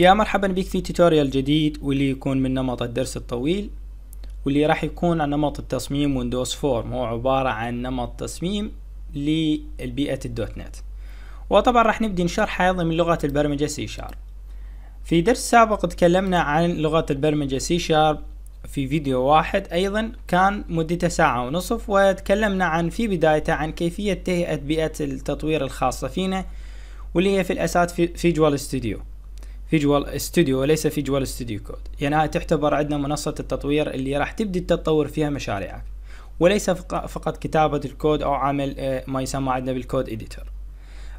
يا مرحبا بك في توتوريال جديد واللي يكون من نمط الدرس الطويل واللي راح يكون عن نمط التصميم ويندوز فورم هو عبارة عن نمط تصميم للبيئة الدوت نت وطبعا راح نبدي نشرح أيضا من لغة البرمجة سي شارب في درس سابق تكلمنا عن لغة البرمجة سي شارب في فيديو واحد أيضا كان مدته ساعة ونصف وتكلمنا عن في بدايته عن كيفية تهيئة بيئة التطوير الخاصة فينا واللي هي في الأساس في فيجوال ستوديو فيجوال استوديو وليس فيجوال استوديو كود يعني هاي تعتبر عندنا منصة التطوير اللي راح تبدي تطور فيها مشاريعك وليس فقط كتابة الكود أو عمل آه، ما يسمى عندنا بالكود إديتر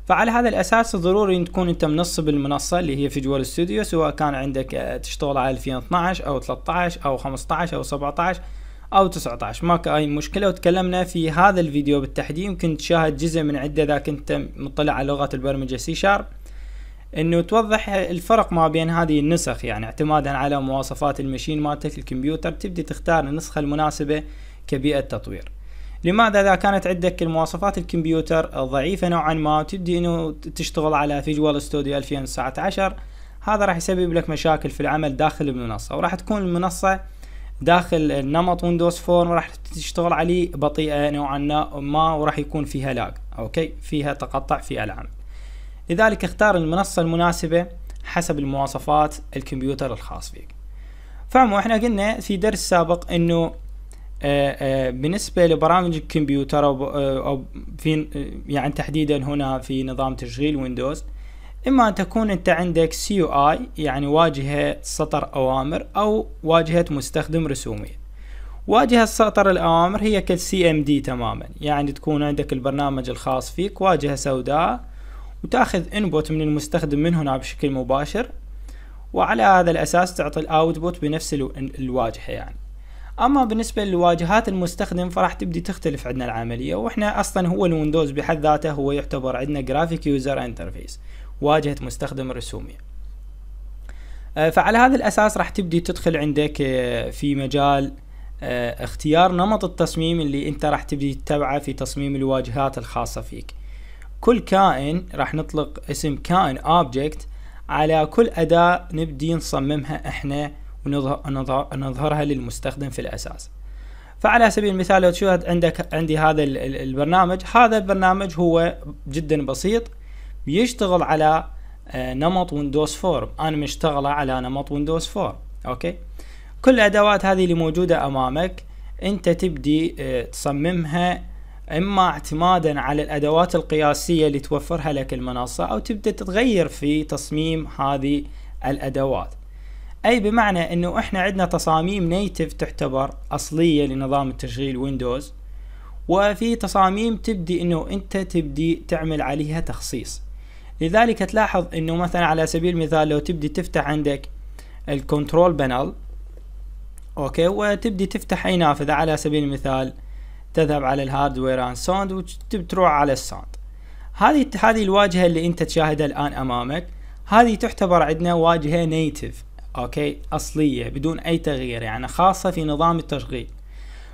فعلى هذا الأساس ضروري أن تكون أنت منصب المنصة اللي هي فيجوال ستوديو سواء كان عندك آه، تشتغل على 2012 أو 13 أو 15 أو 17 أو 19 ماك أي مشكلة وتكلمنا في هذا الفيديو بالتحديد يمكن تشاهد جزء من عدة إذا كنت مطلع على لغة البرمجة سي شارب انه توضح الفرق ما بين هذه النسخ يعني اعتمادا على مواصفات المشين مالتك الكمبيوتر تبدي تختار النسخة المناسبة كبيئة تطوير لماذا اذا كانت عندك المواصفات الكمبيوتر ضعيفة نوعا ما وتبدي انه تشتغل على فيجوال ستوديو 2019 هذا راح يسبب لك مشاكل في العمل داخل المنصة وراح تكون المنصة داخل نمط ويندوز فورم راح تشتغل عليه بطيئة نوعا ما وراح يكون فيها لاج اوكي فيها تقطع في العمل لذلك اختار المنصة المناسبة حسب المواصفات الكمبيوتر الخاص فيك فهموا احنا قلنا في درس سابق انه آه، آه، بالنسبة لبرامج الكمبيوتر أو آه، في يعني تحديدا هنا في نظام تشغيل ويندوز إما أن تكون أنت عندك اي يعني واجهة سطر أوامر أو واجهة مستخدم رسومية واجهة سطر الأوامر هي كالسي ام دي تماما يعني تكون عندك البرنامج الخاص فيك واجهة سوداء وتاخذ انبوت من المستخدم من هنا بشكل مباشر وعلى هذا الأساس تعطي الأوتبوت بنفس الواجهة يعني أما بالنسبة لواجهات المستخدم فراح تبدي تختلف عندنا العملية وإحنا أصلا هو الويندوز بحد ذاته هو يعتبر عندنا جرافيك يوزر انترفيس واجهة مستخدم رسومية آه، فعلى هذا الأساس راح تبدي تدخل عندك آه، في مجال آه، اختيار نمط التصميم اللي انت راح تبدي تتبعه في تصميم الواجهات الخاصة فيك كل كائن راح نطلق اسم كائن اوبجكت على كل أداة نبدي نصممها احنا ونظهرها للمستخدم في الأساس فعلى سبيل المثال لو تشاهد عندك عندي هذا البرنامج هذا البرنامج هو جدا بسيط بيشتغل على آه، نمط ويندوز فورم انا مشتغله على نمط ويندوز فورم اوكي كل الادوات هذه اللي موجوده امامك انت تبدي آه، تصممها اما اعتمادا على الادوات القياسيه اللي توفرها لك المنصه او تبدا تتغير في تصميم هذه الادوات اي بمعنى انه احنا عندنا تصاميم نيتف تعتبر اصليه لنظام التشغيل ويندوز وفي تصاميم تبدي انه انت تبدي تعمل عليها تخصيص لذلك تلاحظ انه مثلا على سبيل المثال لو تبدي تفتح عندك الكنترول بانل اوكي وتبدي تفتح اي نافذه على سبيل المثال تذهب على الهاردوير اند ساوند وتروح على الساوند هذه هذه الواجهه اللي انت تشاهدها الان امامك هذه تعتبر عندنا واجهه نيتف اوكي اصليه بدون اي تغيير يعني خاصه في نظام التشغيل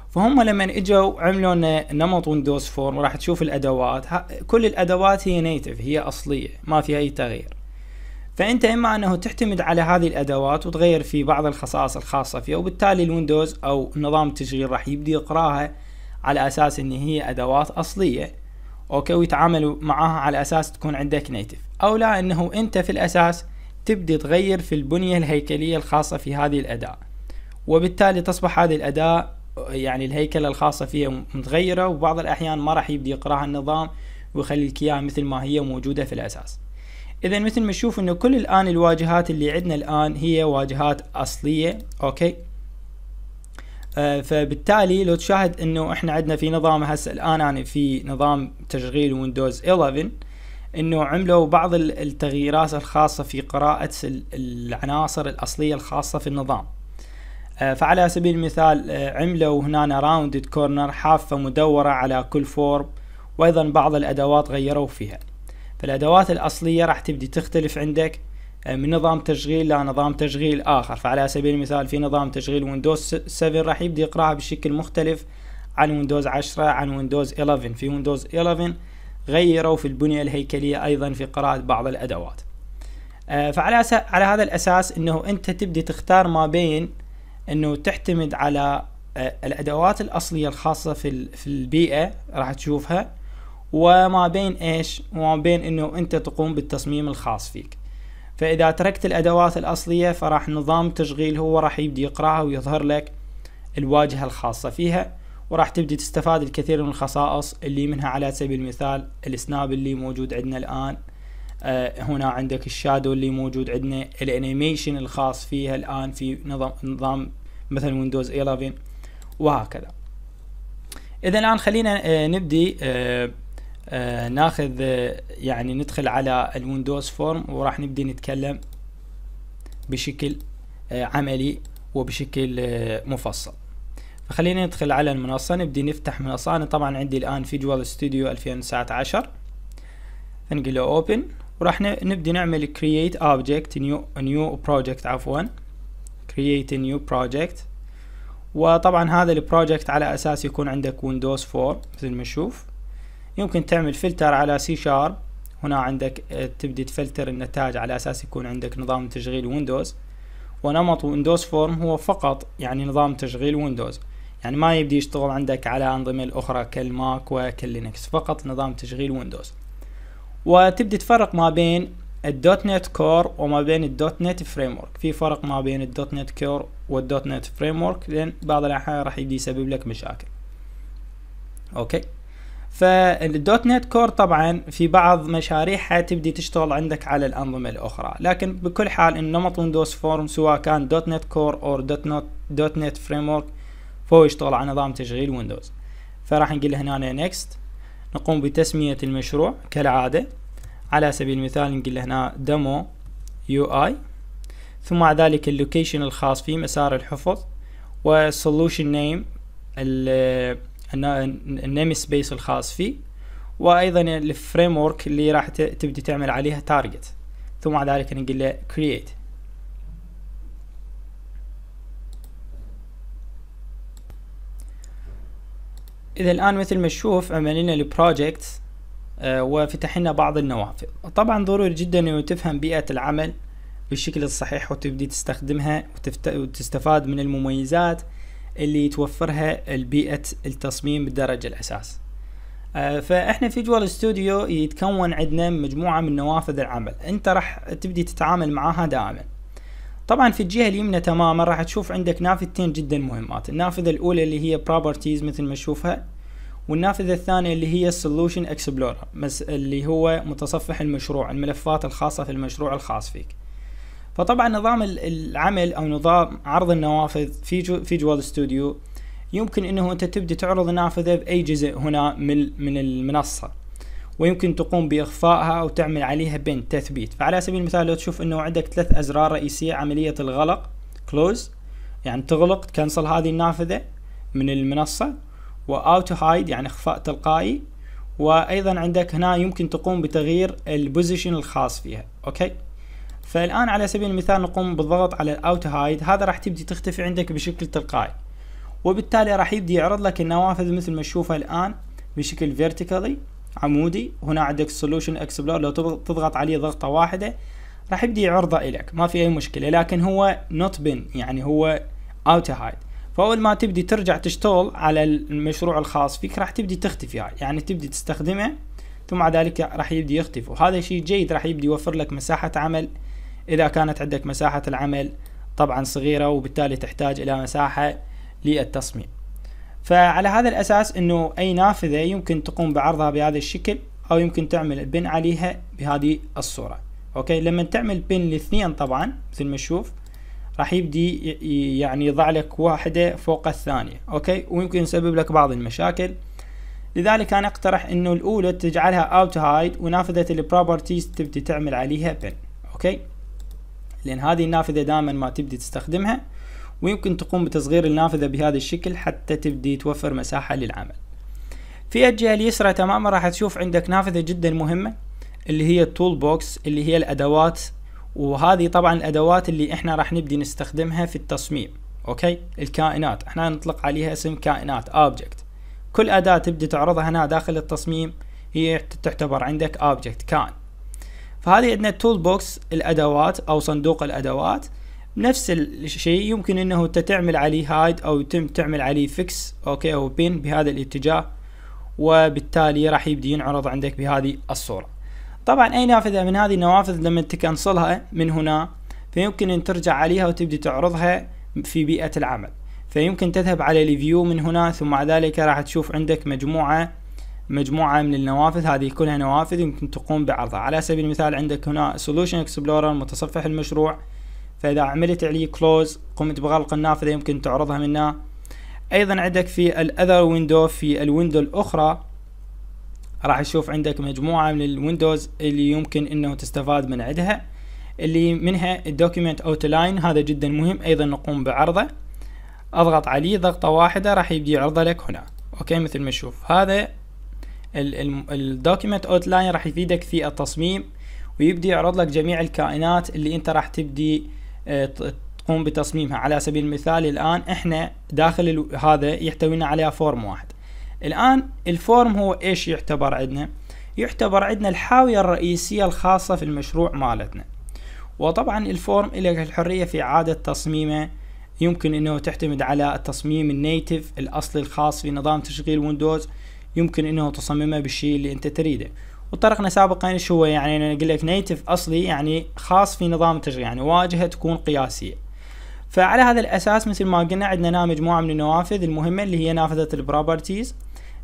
فهم لما اجوا عملوا لنا نمط ويندوز فورم راح تشوف الادوات كل الادوات هي نيتف هي اصليه ما فيها اي تغيير فانت اما انه تعتمد على هذه الادوات وتغير في بعض الخصائص الخاصه فيها وبالتالي الويندوز او نظام التشغيل راح يبدي يقراها على اساس ان هي ادوات اصليه اوكي ويتعاملوا معاها على اساس تكون عندك نيتف او لا انه انت في الاساس تبدي تغير في البنية الهيكلية الخاصة في هذه الأداة وبالتالي تصبح هذه الأداة يعني الهيكلة الخاصة فيها متغيرة وبعض الأحيان ما راح يبدي يقرأها النظام ويخلي إياها مثل ما هي موجودة في الأساس إذا مثل ما نشوف إنه كل الآن الواجهات اللي عندنا الآن هي واجهات أصلية أوكي آه، فبالتالي لو تشاهد انه احنا عندنا في نظام هسه الان يعني في نظام تشغيل ويندوز 11 انه عملوا بعض التغييرات الخاصه في قراءه العناصر الاصليه الخاصه في النظام آه، فعلى سبيل المثال آه، عملوا هنا راوندد كورنر حافه مدوره على كل فورم وايضا بعض الادوات غيروا فيها فالادوات الاصليه راح تبدي تختلف عندك آه، من نظام تشغيل الى نظام تشغيل آخر فعلى سبيل المثال في نظام تشغيل ويندوز 7 راح يبدأ يقرأها بشكل مختلف عن ويندوز 10 عن ويندوز 11 في ويندوز 11 غيروا في البنية الهيكلية أيضا في قراءة بعض الأدوات آه، فعلى على هذا الأساس أنه أنت تبدي تختار ما بين أنه تعتمد على آه، الأدوات الأصلية الخاصة في, في البيئة راح تشوفها وما بين إيش وما بين أنه أنت تقوم بالتصميم الخاص فيك فإذا تركت الأدوات الأصلية فراح نظام تشغيل هو راح يبدي يقرأها ويظهر لك الواجهة الخاصة فيها وراح تبدي تستفاد الكثير من الخصائص اللي منها على سبيل المثال السناب اللي موجود عندنا الآن آه هنا عندك الشادو اللي موجود عندنا الانيميشن الخاص فيها الآن في نظام نظام مثلا ويندوز 11 وهكذا إذا الآن خلينا آه نبدي آه آه، ناخذ آه، يعني ندخل على الويندوز فورم وراح نبدي نتكلم بشكل آه، عملي وبشكل مفصل فخلينا ندخل على المنصة نبدي نفتح منصة أنا طبعا عندي الآن فيجوال ستوديو 2019 نقله اوبن وراح نبدي نعمل create object new new project عفوا create a new project وطبعا هذا البروجكت على أساس يكون عندك ويندوز 4 مثل ما نشوف يمكن تعمل فلتر على سي شارب هنا عندك آه، تبدي تفلتر النتائج على اساس يكون عندك نظام تشغيل ويندوز ونمط ويندوز فورم هو فقط يعني نظام تشغيل ويندوز يعني ما يبدي يشتغل عندك على أنظمة الأخرى كالماك وكاللينكس فقط نظام تشغيل ويندوز وتبدي تفرق ما بين الدوت نت كور وما بين الدوت نت فريم ورك في فرق ما بين الدوت نت كور والدوت نت فريم ورك لأن بعض الأحيان راح يبدي يسبب لك مشاكل أوكي فالدوت نت كور طبعا في بعض مشاريعها تبدي تشتغل عندك على الأنظمة الأخرى لكن بكل حال النمط ويندوز فورم سواء كان دوت نت كور أو دوت نت دوت نت فريم ورك فهو يشتغل على نظام تشغيل ويندوز فراح نقول هنا نيكست نقوم بتسمية المشروع كالعادة على سبيل المثال نقول هنا دمو يو اي ثم بعد ذلك اللوكيشن الخاص فيه مسار الحفظ والسولوشن نيم النيم سبيس الخاص فيه وايضا الفريم ورك اللي راح تبدي تعمل عليها تارجت ثم بعد ذلك نقول له كرييت اذا الان مثل ما تشوف عملنا البروجكت آه، وفتحنا بعض النوافذ طبعا ضروري جدا انه تفهم بيئه العمل بالشكل الصحيح وتبدي تستخدمها وتفت... وتستفاد من المميزات اللي توفرها البيئة التصميم بالدرجة الأساس آه، فاحنا في جوال ستوديو يتكون عندنا مجموعة من نوافذ العمل انت راح تبدي تتعامل معاها دائما طبعا في الجهة اليمنى تماما راح تشوف عندك نافذتين جدا مهمات النافذة الاولى اللي هي بروبرتيز مثل ما تشوفها والنافذة الثانية اللي هي Solution Explorer اللي هو متصفح المشروع الملفات الخاصة في المشروع الخاص فيك فطبعا نظام العمل او نظام عرض النوافذ في جو في جوال ستوديو يمكن انه انت تبدا تعرض النافذه باي جزء هنا من من المنصه ويمكن تقوم باخفائها او تعمل عليها بين تثبيت فعلى سبيل المثال لو تشوف انه عندك ثلاث ازرار رئيسيه عمليه الغلق كلوز يعني تغلق تكنسل هذه النافذه من المنصه واوتو هايد يعني اخفاء تلقائي وايضا عندك هنا يمكن تقوم بتغيير البوزيشن الخاص فيها اوكي فالآن على سبيل المثال نقوم بالضغط على الأوت هايد هذا راح تبدي تختفي عندك بشكل تلقائي وبالتالي راح يبدي يعرض لك النوافذ مثل ما تشوفها الآن بشكل فيرتيكالي عمودي هنا عندك سولوشن اكسبلور لو تضغط عليه ضغطة واحدة راح يبدي يعرضه لك ما في أي مشكلة لكن هو نوت بن يعني هو أوت هايد فاول ما تبدي ترجع تشتغل على المشروع الخاص فيك راح تبدي تختفي يعني تبدي تستخدمه ثم بعد ذلك راح يبدي يختفي وهذا شيء جيد راح يبدي يوفر لك مساحة عمل إذا كانت عندك مساحة العمل طبعا صغيرة وبالتالي تحتاج إلى مساحة للتصميم فعلى هذا الأساس أنه أي نافذة يمكن تقوم بعرضها بهذا الشكل أو يمكن تعمل بن عليها بهذه الصورة أوكي لما تعمل بن الاثنين طبعا مثل ما تشوف راح يبدي يعني يضع لك واحدة فوق الثانية أوكي ويمكن يسبب لك بعض المشاكل لذلك أنا أقترح أنه الأولى تجعلها أوت هايد ونافذة البروبرتيز تبدي تعمل عليها بن أوكي لأن هذه النافذة دائما ما تبدي تستخدمها ويمكن تقوم بتصغير النافذة بهذا الشكل حتى تبدي توفر مساحة للعمل في الجهة اليسرى تماما راح تشوف عندك نافذة جدا مهمة اللي هي التول بوكس اللي هي الأدوات وهذه طبعا الأدوات اللي احنا راح نبدي نستخدمها في التصميم اوكي الكائنات احنا نطلق عليها اسم كائنات اوبجكت كل أداة تبدي تعرضها هنا داخل التصميم هي تعتبر عندك اوبجكت كائن فهذه عندنا تول بوكس الادوات او صندوق الادوات نفس الشيء يمكن انه انت تعمل عليه هايد او يتم تعمل عليه فيكس اوكي او بين بهذا الاتجاه وبالتالي راح يبدي ينعرض عندك بهذه الصورة طبعا اي نافذة من هذه النوافذ لما تكنسلها من هنا فيمكن ان ترجع عليها وتبدي تعرضها في بيئة العمل فيمكن تذهب على الفيو من هنا ثم مع ذلك راح تشوف عندك مجموعة مجموعه من النوافذ هذه كلها نوافذ يمكن تقوم بعرضها على سبيل المثال عندك هنا سولوشن اكسبلورر متصفح المشروع فاذا عملت عليه كلوز قمت بغلق النافذه يمكن تعرضها منه ايضا عندك في الاذر ويندو في الويندو الاخرى راح تشوف عندك مجموعه من الويندوز اللي يمكن انه تستفاد من عندها اللي منها الدوكيمنت لاين هذا جدا مهم ايضا نقوم بعرضه اضغط عليه ضغطه واحده راح يبدي يعرضه لك هنا اوكي مثل ما تشوف هذا الدوكيمنت لاين راح يفيدك في التصميم ويبدي يعرض لك جميع الكائنات اللي انت راح تبدي آه، تقوم بتصميمها على سبيل المثال الان احنا داخل هذا يحتوينا عليها فورم واحد الان الفورم هو ايش يعتبر عندنا يعتبر عندنا الحاوية الرئيسية الخاصة في المشروع مالتنا وطبعا الفورم لك الحرية في إعادة تصميمه يمكن انه تعتمد على التصميم النيتف الاصلي الخاص في نظام تشغيل ويندوز يمكن انه تصممه بالشيء اللي انت تريده وطرقنا سابقا ايش هو يعني انا اقول لك نيتف اصلي يعني خاص في نظام التشغيل يعني واجهه تكون قياسيه فعلى هذا الاساس مثل ما قلنا عندنا هنا مجموعه من النوافذ المهمه اللي هي نافذه البروبرتيز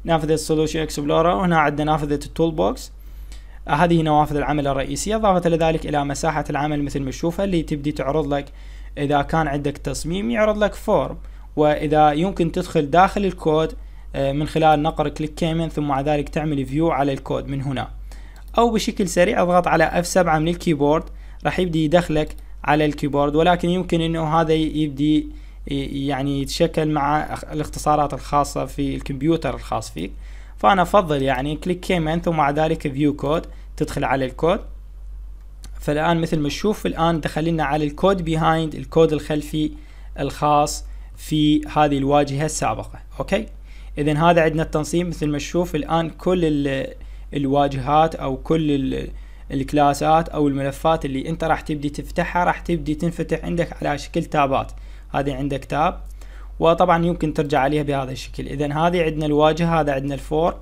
نافذه السولوشن اكسبلورر وهنا عندنا نافذه التول بوكس آه، هذه نوافذ العمل الرئيسية إضافة لذلك إلى مساحة العمل مثل ما تشوفها اللي تبدي تعرض لك إذا كان عندك تصميم يعرض لك فورم وإذا يمكن تدخل داخل الكود آه، من خلال نقر كليك كيمن ثم بعد ذلك تعمل فيو على الكود من هنا او بشكل سريع اضغط على F7 من الكيبورد راح يبدي يدخلك على الكيبورد ولكن يمكن انه هذا يبدي يعني يتشكل مع الاختصارات الخاصة في الكمبيوتر الخاص فيك فانا افضل يعني كليك كيمن ثم بعد ذلك فيو كود تدخل على الكود فالان مثل ما تشوف الان دخل لنا على الكود بيهايند الكود الخلفي الخاص في هذه الواجهة السابقة اوكي اذا هذا عندنا التنصيب مثل ما تشوف الان كل الواجهات او كل الكلاسات او الملفات اللي انت راح تبدي تفتحها راح تبدي تنفتح عندك على شكل تابات هذه عندك تاب وطبعا يمكن ترجع عليها بهذا الشكل اذا هذه عندنا الواجهه هذا عندنا الفور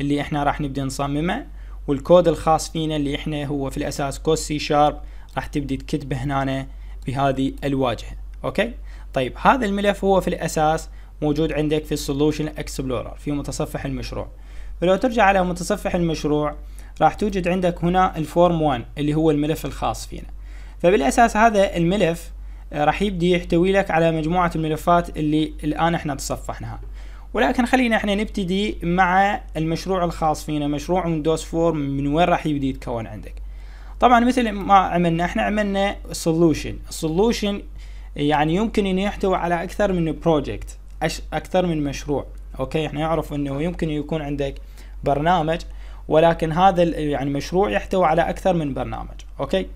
اللي احنا راح نبدي نصممه والكود الخاص فينا اللي احنا هو في الاساس كود سي شارب راح تبدي تكتبه هنا بهذه الواجهه اوكي طيب هذا الملف هو في الاساس موجود عندك في Solution Explorer في متصفح المشروع ولو ترجع على متصفح المشروع راح توجد عندك هنا الفورم 1 اللي هو الملف الخاص فينا فبالأساس هذا الملف آه، راح يبدي يحتوي لك على مجموعة الملفات اللي الآن احنا تصفحناها ولكن خلينا احنا نبتدي مع المشروع الخاص فينا مشروع ويندوز 4 من وين راح يبدي يتكون عندك طبعا مثل ما عملنا احنا عملنا solution Solution يعني يمكن انه يحتوي على اكثر من بروجكت اكثر من مشروع اوكي احنا يعني نعرف انه يمكن يكون عندك برنامج ولكن هذا يعني مشروع يحتوي على اكثر من برنامج اوكي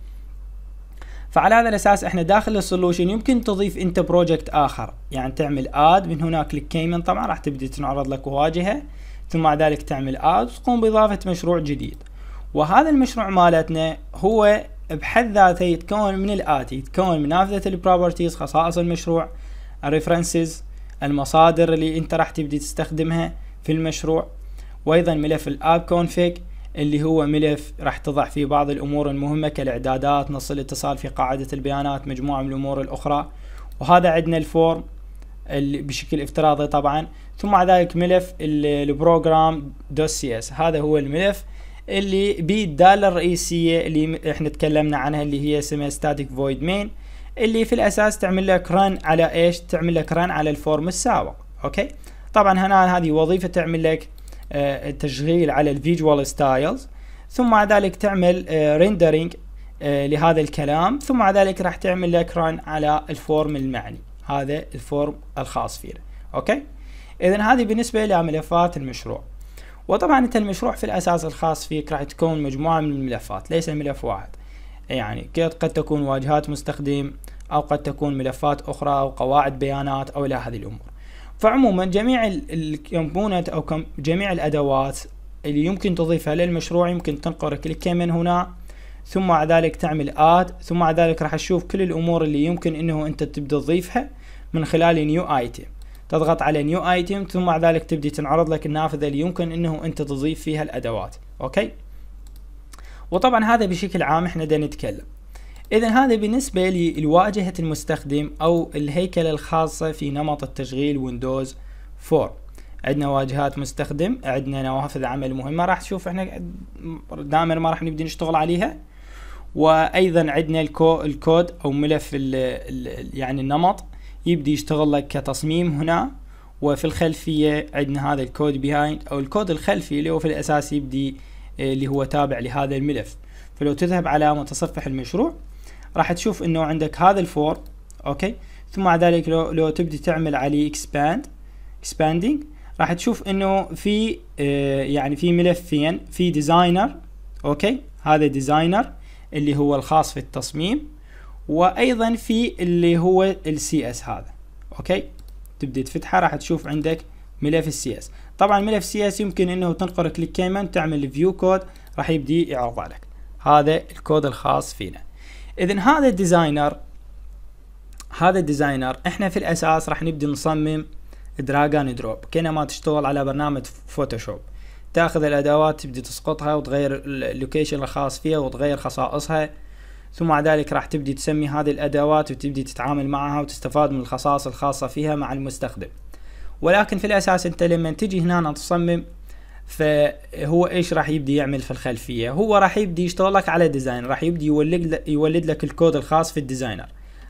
فعلى هذا الاساس احنا داخل السولوشن يمكن تضيف انت بروجكت اخر يعني تعمل اد من هنا كليك كيمن طبعا راح تبدي تنعرض لك واجهه ثم بعد ذلك تعمل اد وتقوم باضافه مشروع جديد وهذا المشروع مالتنا هو بحد ذاته يتكون من الاتي يتكون من نافذه البروبرتيز خصائص المشروع الريفرنسز المصادر اللي انت راح تبدي تستخدمها في المشروع وايضا ملف الاب كونفيج اللي هو ملف راح تضع فيه بعض الامور المهمه كالاعدادات نص الاتصال في قاعده البيانات مجموعه من الامور الاخرى وهذا عندنا الفورم اللي بشكل افتراضي طبعا ثم بعد ذلك ملف البروجرام دوت سي اس هذا هو الملف اللي بيه الداله الرئيسيه اللي احنا تكلمنا عنها اللي هي اسمها ستاتيك فويد مين اللي في الاساس تعمل لك رن على ايش تعمل لك رن على الفورم السابق اوكي طبعا هنا هذه وظيفه تعمل لك آه، تشغيل على الفيجوال ستايلز ثم بعد ذلك تعمل ريندرينج آه، آه، لهذا الكلام ثم بعد ذلك راح تعمل لك رن على الفورم المعني هذا الفورم الخاص فيه اوكي اذا هذه بالنسبه لملفات المشروع وطبعا انت المشروع في الاساس الخاص فيك راح تكون مجموعه من الملفات ليس ملف واحد يعني قد تكون واجهات مستخدم أو قد تكون ملفات أخرى أو قواعد بيانات أو إلى هذه الأمور فعموما جميع الكومبوننت أو جميع الأدوات اللي يمكن تضيفها للمشروع يمكن تنقر كليك من هنا ثم بعد ذلك تعمل اد ثم بعد ذلك راح تشوف كل الامور اللي يمكن انه انت تبدا تضيفها من خلال نيو ايتم تضغط على نيو ايتم ثم بعد ذلك تبدي تنعرض لك النافذه اللي يمكن انه انت تضيف فيها الادوات اوكي وطبعا هذا بشكل عام احنا دا نتكلم اذا هذا بالنسبة لواجهة المستخدم او الهيكلة الخاصة في نمط التشغيل ويندوز 4 عندنا واجهات مستخدم عندنا نوافذ عمل مهمة راح تشوف احنا دائما ما راح نبدي نشتغل عليها وايضا عندنا الكو الكود او ملف الـ الـ يعني النمط يبدي يشتغل لك كتصميم هنا وفي الخلفية عندنا هذا الكود بيهايند او الكود الخلفي اللي هو في الاساس يبدي إيه، اللي هو تابع لهذا الملف فلو تذهب على متصفح المشروع راح تشوف انه عندك هذا الفور اوكي ثم بعد ذلك لو لو تبدي تعمل عليه اكسباند اكسباندينج راح تشوف انه في إيه، يعني في ملفين في ديزاينر اوكي هذا ديزاينر اللي هو الخاص في التصميم وايضا في اللي هو السي اس هذا اوكي تبدي تفتحه راح تشوف عندك ملف السي اس طبعا ملف سي يمكن انه تنقر كليك كيمن تعمل فيو كود راح يبدي يعرض لك هذا الكود الخاص فينا اذا هذا الديزاينر هذا الديزاينر احنا في الاساس راح نبدي نصمم دراج اند دروب كانما تشتغل على برنامج فوتوشوب تاخذ الادوات تبدي تسقطها وتغير اللوكيشن الخاص فيها وتغير خصائصها ثم بعد ذلك راح تبدي تسمي هذه الادوات وتبدي تتعامل معها وتستفاد من الخصائص الخاصه فيها مع المستخدم ولكن في الاساس انت لما تجي هنا تصمم فهو ايش راح يبدي يعمل في الخلفيه هو راح يبدي يشتغل لك على ديزاين راح يبدي يولد يولد لك الكود الخاص في الديزاينر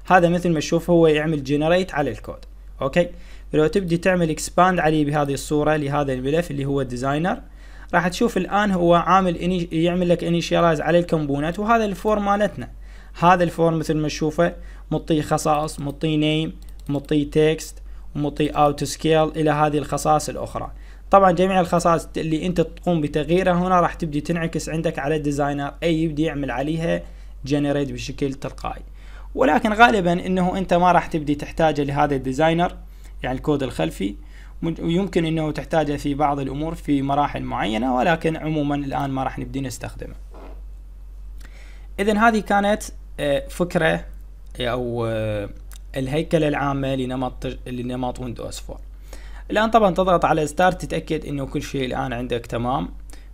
هذا مثل ما تشوف هو يعمل جنريت على الكود اوكي لو تبدي تعمل اكسباند عليه بهذه الصوره لهذا الملف اللي هو الديزاينر راح تشوف الان هو عامل يعمل لك انيشيالايز على الكومبوننت وهذا الفورم مالتنا هذا الفورم مثل ما تشوفه مطيه خصائص مطيه نيم مطيه تكست مطي اوت سكيل الى هذه الخصائص الاخرى طبعا جميع الخصائص اللي انت تقوم بتغييرها هنا راح تبدي تنعكس عندك على الديزاينر اي يبدي يعمل عليها جنريت بشكل تلقائي ولكن غالبا انه انت ما راح تبدي تحتاجه لهذا الديزاينر يعني الكود الخلفي ويمكن انه تحتاجه في بعض الامور في مراحل معينة ولكن عموما الان ما راح نبدي نستخدمه اذا هذه كانت آه، فكرة او آه، الهيكلة العامة لنمط لنمط ويندوز 4 الآن طبعا تضغط على ستارت تتأكد إنه كل شيء الآن عندك تمام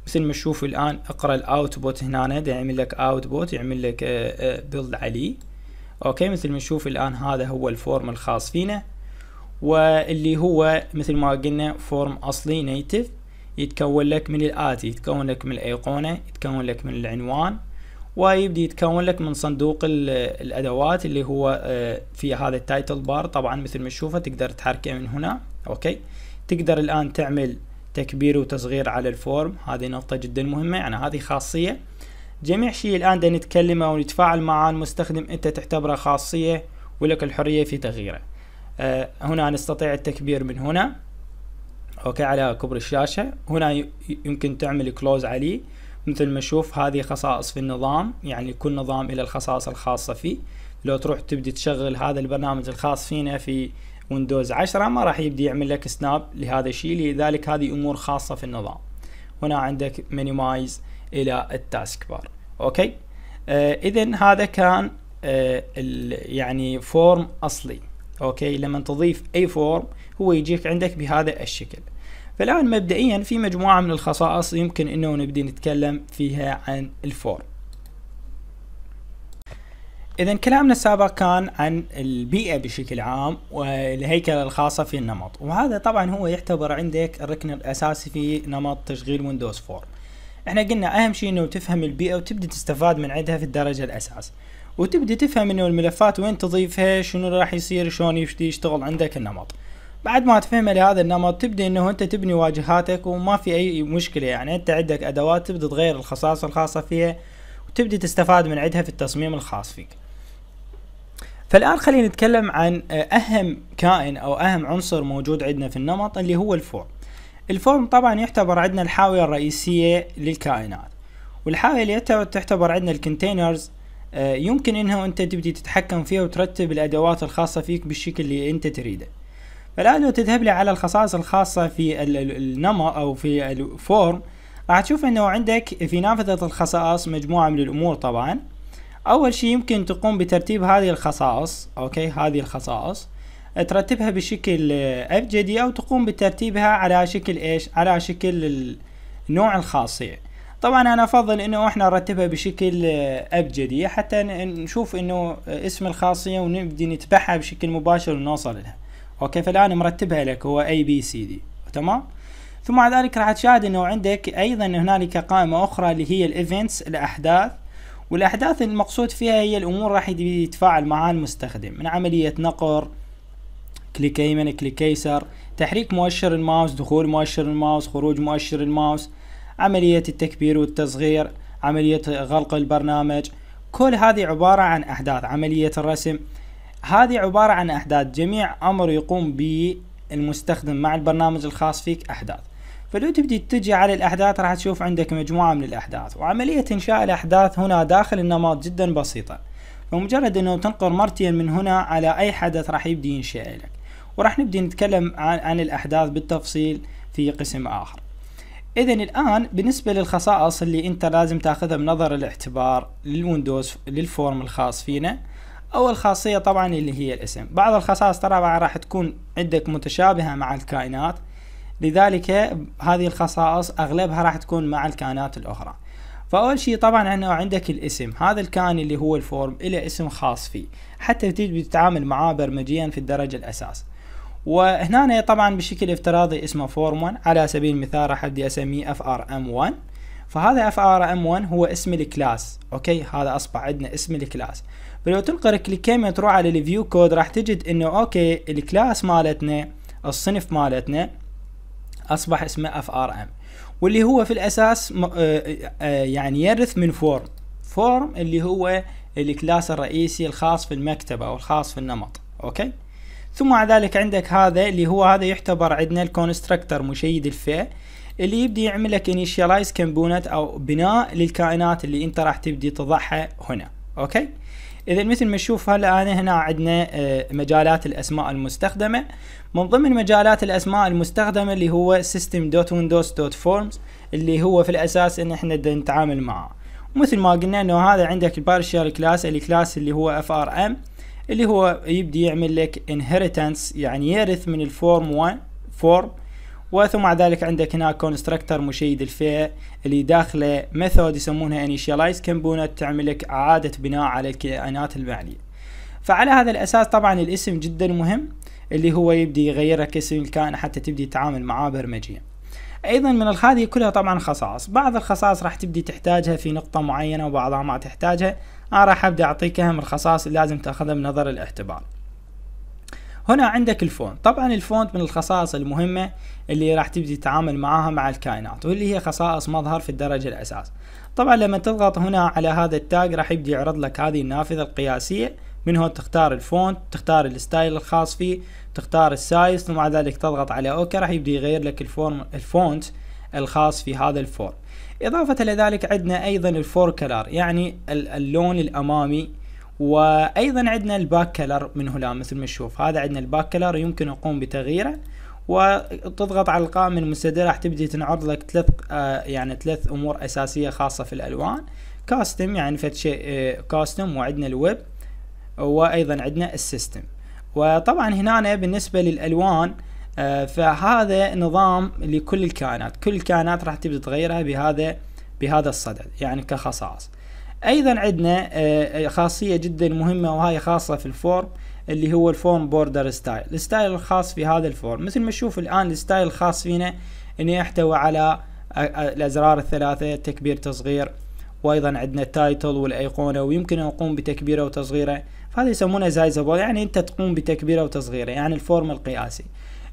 مثل ما تشوف الآن اقرأ الاوتبوت هنا يعمل لك اوتبوت يعمل لك بيلد آه، آه، عليه اوكي مثل ما تشوف الان هذا هو الفورم الخاص فينا واللي هو مثل ما قلنا فورم اصلي نيتف يتكون لك من الاتي يتكون لك من الايقونه يتكون لك من العنوان ويبدي يتكون لك من صندوق الادوات اللي هو آه، في هذا التايتل بار طبعا مثل ما تشوفه تقدر تحركه من هنا اوكي تقدر الان تعمل تكبير وتصغير على الفورم هذه نقطة جدا مهمة يعني هذه خاصية جميع شيء الآن دا نتكلمه ونتفاعل مع المستخدم أنت تعتبره خاصية ولك الحرية في تغييره آه هنا نستطيع التكبير من هنا أوكي على كبر الشاشة هنا يمكن تعمل كلوز عليه مثل ما شوف هذه خصائص في النظام يعني كل نظام له الخصائص الخاصة فيه لو تروح تبدي تشغل هذا البرنامج الخاص فينا في ويندوز 10 ما راح يبدي يعمل لك سناب لهذا الشيء لذلك هذه امور خاصة في النظام هنا عندك مينيمايز الى التاسك بار اوكي آه اذا هذا كان آه يعني فورم اصلي اوكي لما تضيف اي فورم هو يجيك عندك بهذا الشكل فالآن مبدئيا في مجموعة من الخصائص يمكن أنه نبدي نتكلم فيها عن الفور إذا كلامنا السابق كان عن البيئة بشكل عام والهيكلة الخاصة في النمط وهذا طبعا هو يعتبر عندك الركن الأساسي في نمط تشغيل ويندوز 4 احنا قلنا أهم شيء أنه تفهم البيئة وتبدأ تستفاد من عندها في الدرجة الأساس وتبدأ تفهم أنه الملفات وين تضيفها شنو راح يصير شلون يشتغل عندك النمط بعد ما تفهم لهذا النمط تبدي انه انت تبني واجهاتك وما في اي مشكله يعني انت عندك ادوات تبدي تغير الخصائص الخاصه فيها وتبدي تستفاد من عندها في التصميم الخاص فيك فالان خلينا نتكلم عن اهم كائن او اهم عنصر موجود عندنا في النمط اللي هو الفورم الفورم طبعا يعتبر عندنا الحاويه الرئيسيه للكائنات والحاويه اللي تعتبر عندنا الكونتينرز آه، يمكن انه انت تبدي تتحكم فيها وترتب الادوات الخاصه فيك بالشكل اللي انت تريده فالآن لو تذهب لي على الخصائص الخاصة في النمر أو في الفورم راح تشوف أنه عندك في نافذة الخصائص مجموعة من الأمور طبعا أول شيء يمكن تقوم بترتيب هذه الخصائص أوكي هذه الخصائص ترتبها بشكل أبجدي أو تقوم بترتيبها على شكل إيش على شكل النوع الخاص طبعا انا افضل انه احنا نرتبها بشكل ابجدي حتى نشوف انه اسم الخاصيه ونبدي نتبعها بشكل مباشر ونوصل لها اوكي فالان مرتبها لك هو اي بي سي دي تمام ثم بعد ذلك راح تشاهد انه عندك ايضا هنالك قائمه اخرى اللي هي الايفنتس الاحداث والاحداث المقصود فيها هي الامور راح يتفاعل معها المستخدم من عمليه نقر كليك ايمن كليك ايسر تحريك مؤشر الماوس دخول مؤشر الماوس خروج مؤشر الماوس عملية التكبير والتصغير عملية غلق البرنامج كل هذه عبارة عن أحداث عملية الرسم هذه عبارة عن أحداث جميع أمر يقوم به المستخدم مع البرنامج الخاص فيك أحداث فلو تبدي تجي على الأحداث راح تشوف عندك مجموعة من الأحداث وعملية إنشاء الأحداث هنا داخل النمط جدا بسيطة فمجرد أنه تنقر مرتين من هنا على أي حدث راح يبدي ينشئ لك وراح نبدي نتكلم عن, عن الأحداث بالتفصيل في قسم آخر إذا الآن بالنسبة للخصائص اللي أنت لازم تاخذها بنظر الاعتبار للويندوز للفورم الخاص فينا اول خاصيه طبعا اللي هي الاسم بعض الخصائص ترى راح تكون عندك متشابهه مع الكائنات لذلك هذه الخصائص اغلبها راح تكون مع الكائنات الاخرى فاول شيء طبعا انه عندك الاسم هذا الكائن اللي هو الفورم له اسم خاص فيه حتى تيجي تتعامل معاه برمجيا في الدرجه الاساس وهنا طبعا بشكل افتراضي اسمه فورم 1 على سبيل المثال راح ابدي اسميه اف ار ام 1 فهذا اف ار ام 1 هو اسم الكلاس اوكي هذا اصبح عندنا اسم الكلاس ولو تلقى الكليكيمة تروح على الفيو كود راح تجد انه اوكي الكلاس مالتنا الصنف مالتنا اصبح اسمه اف ار ام واللي هو في الاساس آه، آه، آه، يعني يرث من فورم فورم اللي هو الكلاس الرئيسي الخاص في المكتبة او الخاص في النمط اوكي ثم بعد ذلك عندك هذا اللي هو هذا يعتبر عندنا الكونستركتر مشيد الفئة اللي يبدي يعمل لك انيشيالايز كومبوننت او بناء للكائنات اللي انت راح تبدي تضعها هنا اوكي اذا مثل ما تشوف هلا انا هنا عندنا آه، مجالات الاسماء المستخدمه من ضمن مجالات الاسماء المستخدمه اللي هو system.windows.forms اللي هو في الاساس ان احنا بدنا نتعامل معه مثل ما قلنا انه هذا عندك البارشال كلاس الكلاس اللي هو اف ار ام اللي هو يبدي يعمل لك inheritance يعني يرث من الفورم 1 فورم وثم بعد ذلك عندك هنا كونستركتر مشيد الفئة اللي داخله ميثود يسمونها initialize كمبونت تعمل لك إعادة بناء على الكائنات المعنية فعلى هذا الأساس طبعا الاسم جدا مهم اللي هو يبدي يغير لك اسم الكائن حتى تبدي تتعامل معاه برمجيا ايضا من الخاذي كلها طبعا خصائص بعض الخصائص راح تبدي تحتاجها في نقطه معينه وبعضها ما تحتاجها انا راح ابدا اعطيك اهم الخصائص اللي لازم تاخذها بنظر الاعتبار هنا عندك الفونت طبعا الفونت من الخصائص المهمة اللي راح تبدي تتعامل معاها مع الكائنات واللي هي خصائص مظهر في الدرجة الأساس طبعا لما تضغط هنا على هذا التاج راح يبدي يعرض لك هذه النافذة القياسية من هون تختار الفونت تختار الستايل الخاص فيه تختار السايز ثم بعد ذلك تضغط على اوكي راح يبدي يغير لك الفورم الفونت الخاص في هذا الفورم إضافة إلى ذلك عندنا أيضا الفور كلر يعني اللون الأمامي وأيضا عندنا الباك كلر من هنا مثل ما تشوف هذا عندنا الباك كلر يمكن نقوم بتغييره وتضغط على القائمة المستديرة راح تبدي تنعرض لك ثلاث آه، يعني ثلاث امور اساسية خاصة في الالوان كاستم يعني فد شيء كاستم آه، وعندنا الويب وايضا عندنا السيستم وطبعا هنا بالنسبة للالوان آه، فهذا نظام لكل الكائنات كل الكائنات راح تبدي تغيرها بهذا بهذا الصدد يعني كخصائص ايضا عندنا خاصية جدا مهمة وهي خاصة في الفورم اللي هو الفورم بوردر ستايل الستايل الخاص في هذا الفورم مثل ما تشوف الان الستايل الخاص فينا انه يحتوي على الازرار الثلاثه تكبير تصغير وايضا عندنا التايتل والايقونه ويمكن ان نقوم بتكبيره وتصغيره فهذا يسمونه زايزابول يعني انت تقوم بتكبيره وتصغيره يعني الفورم القياسي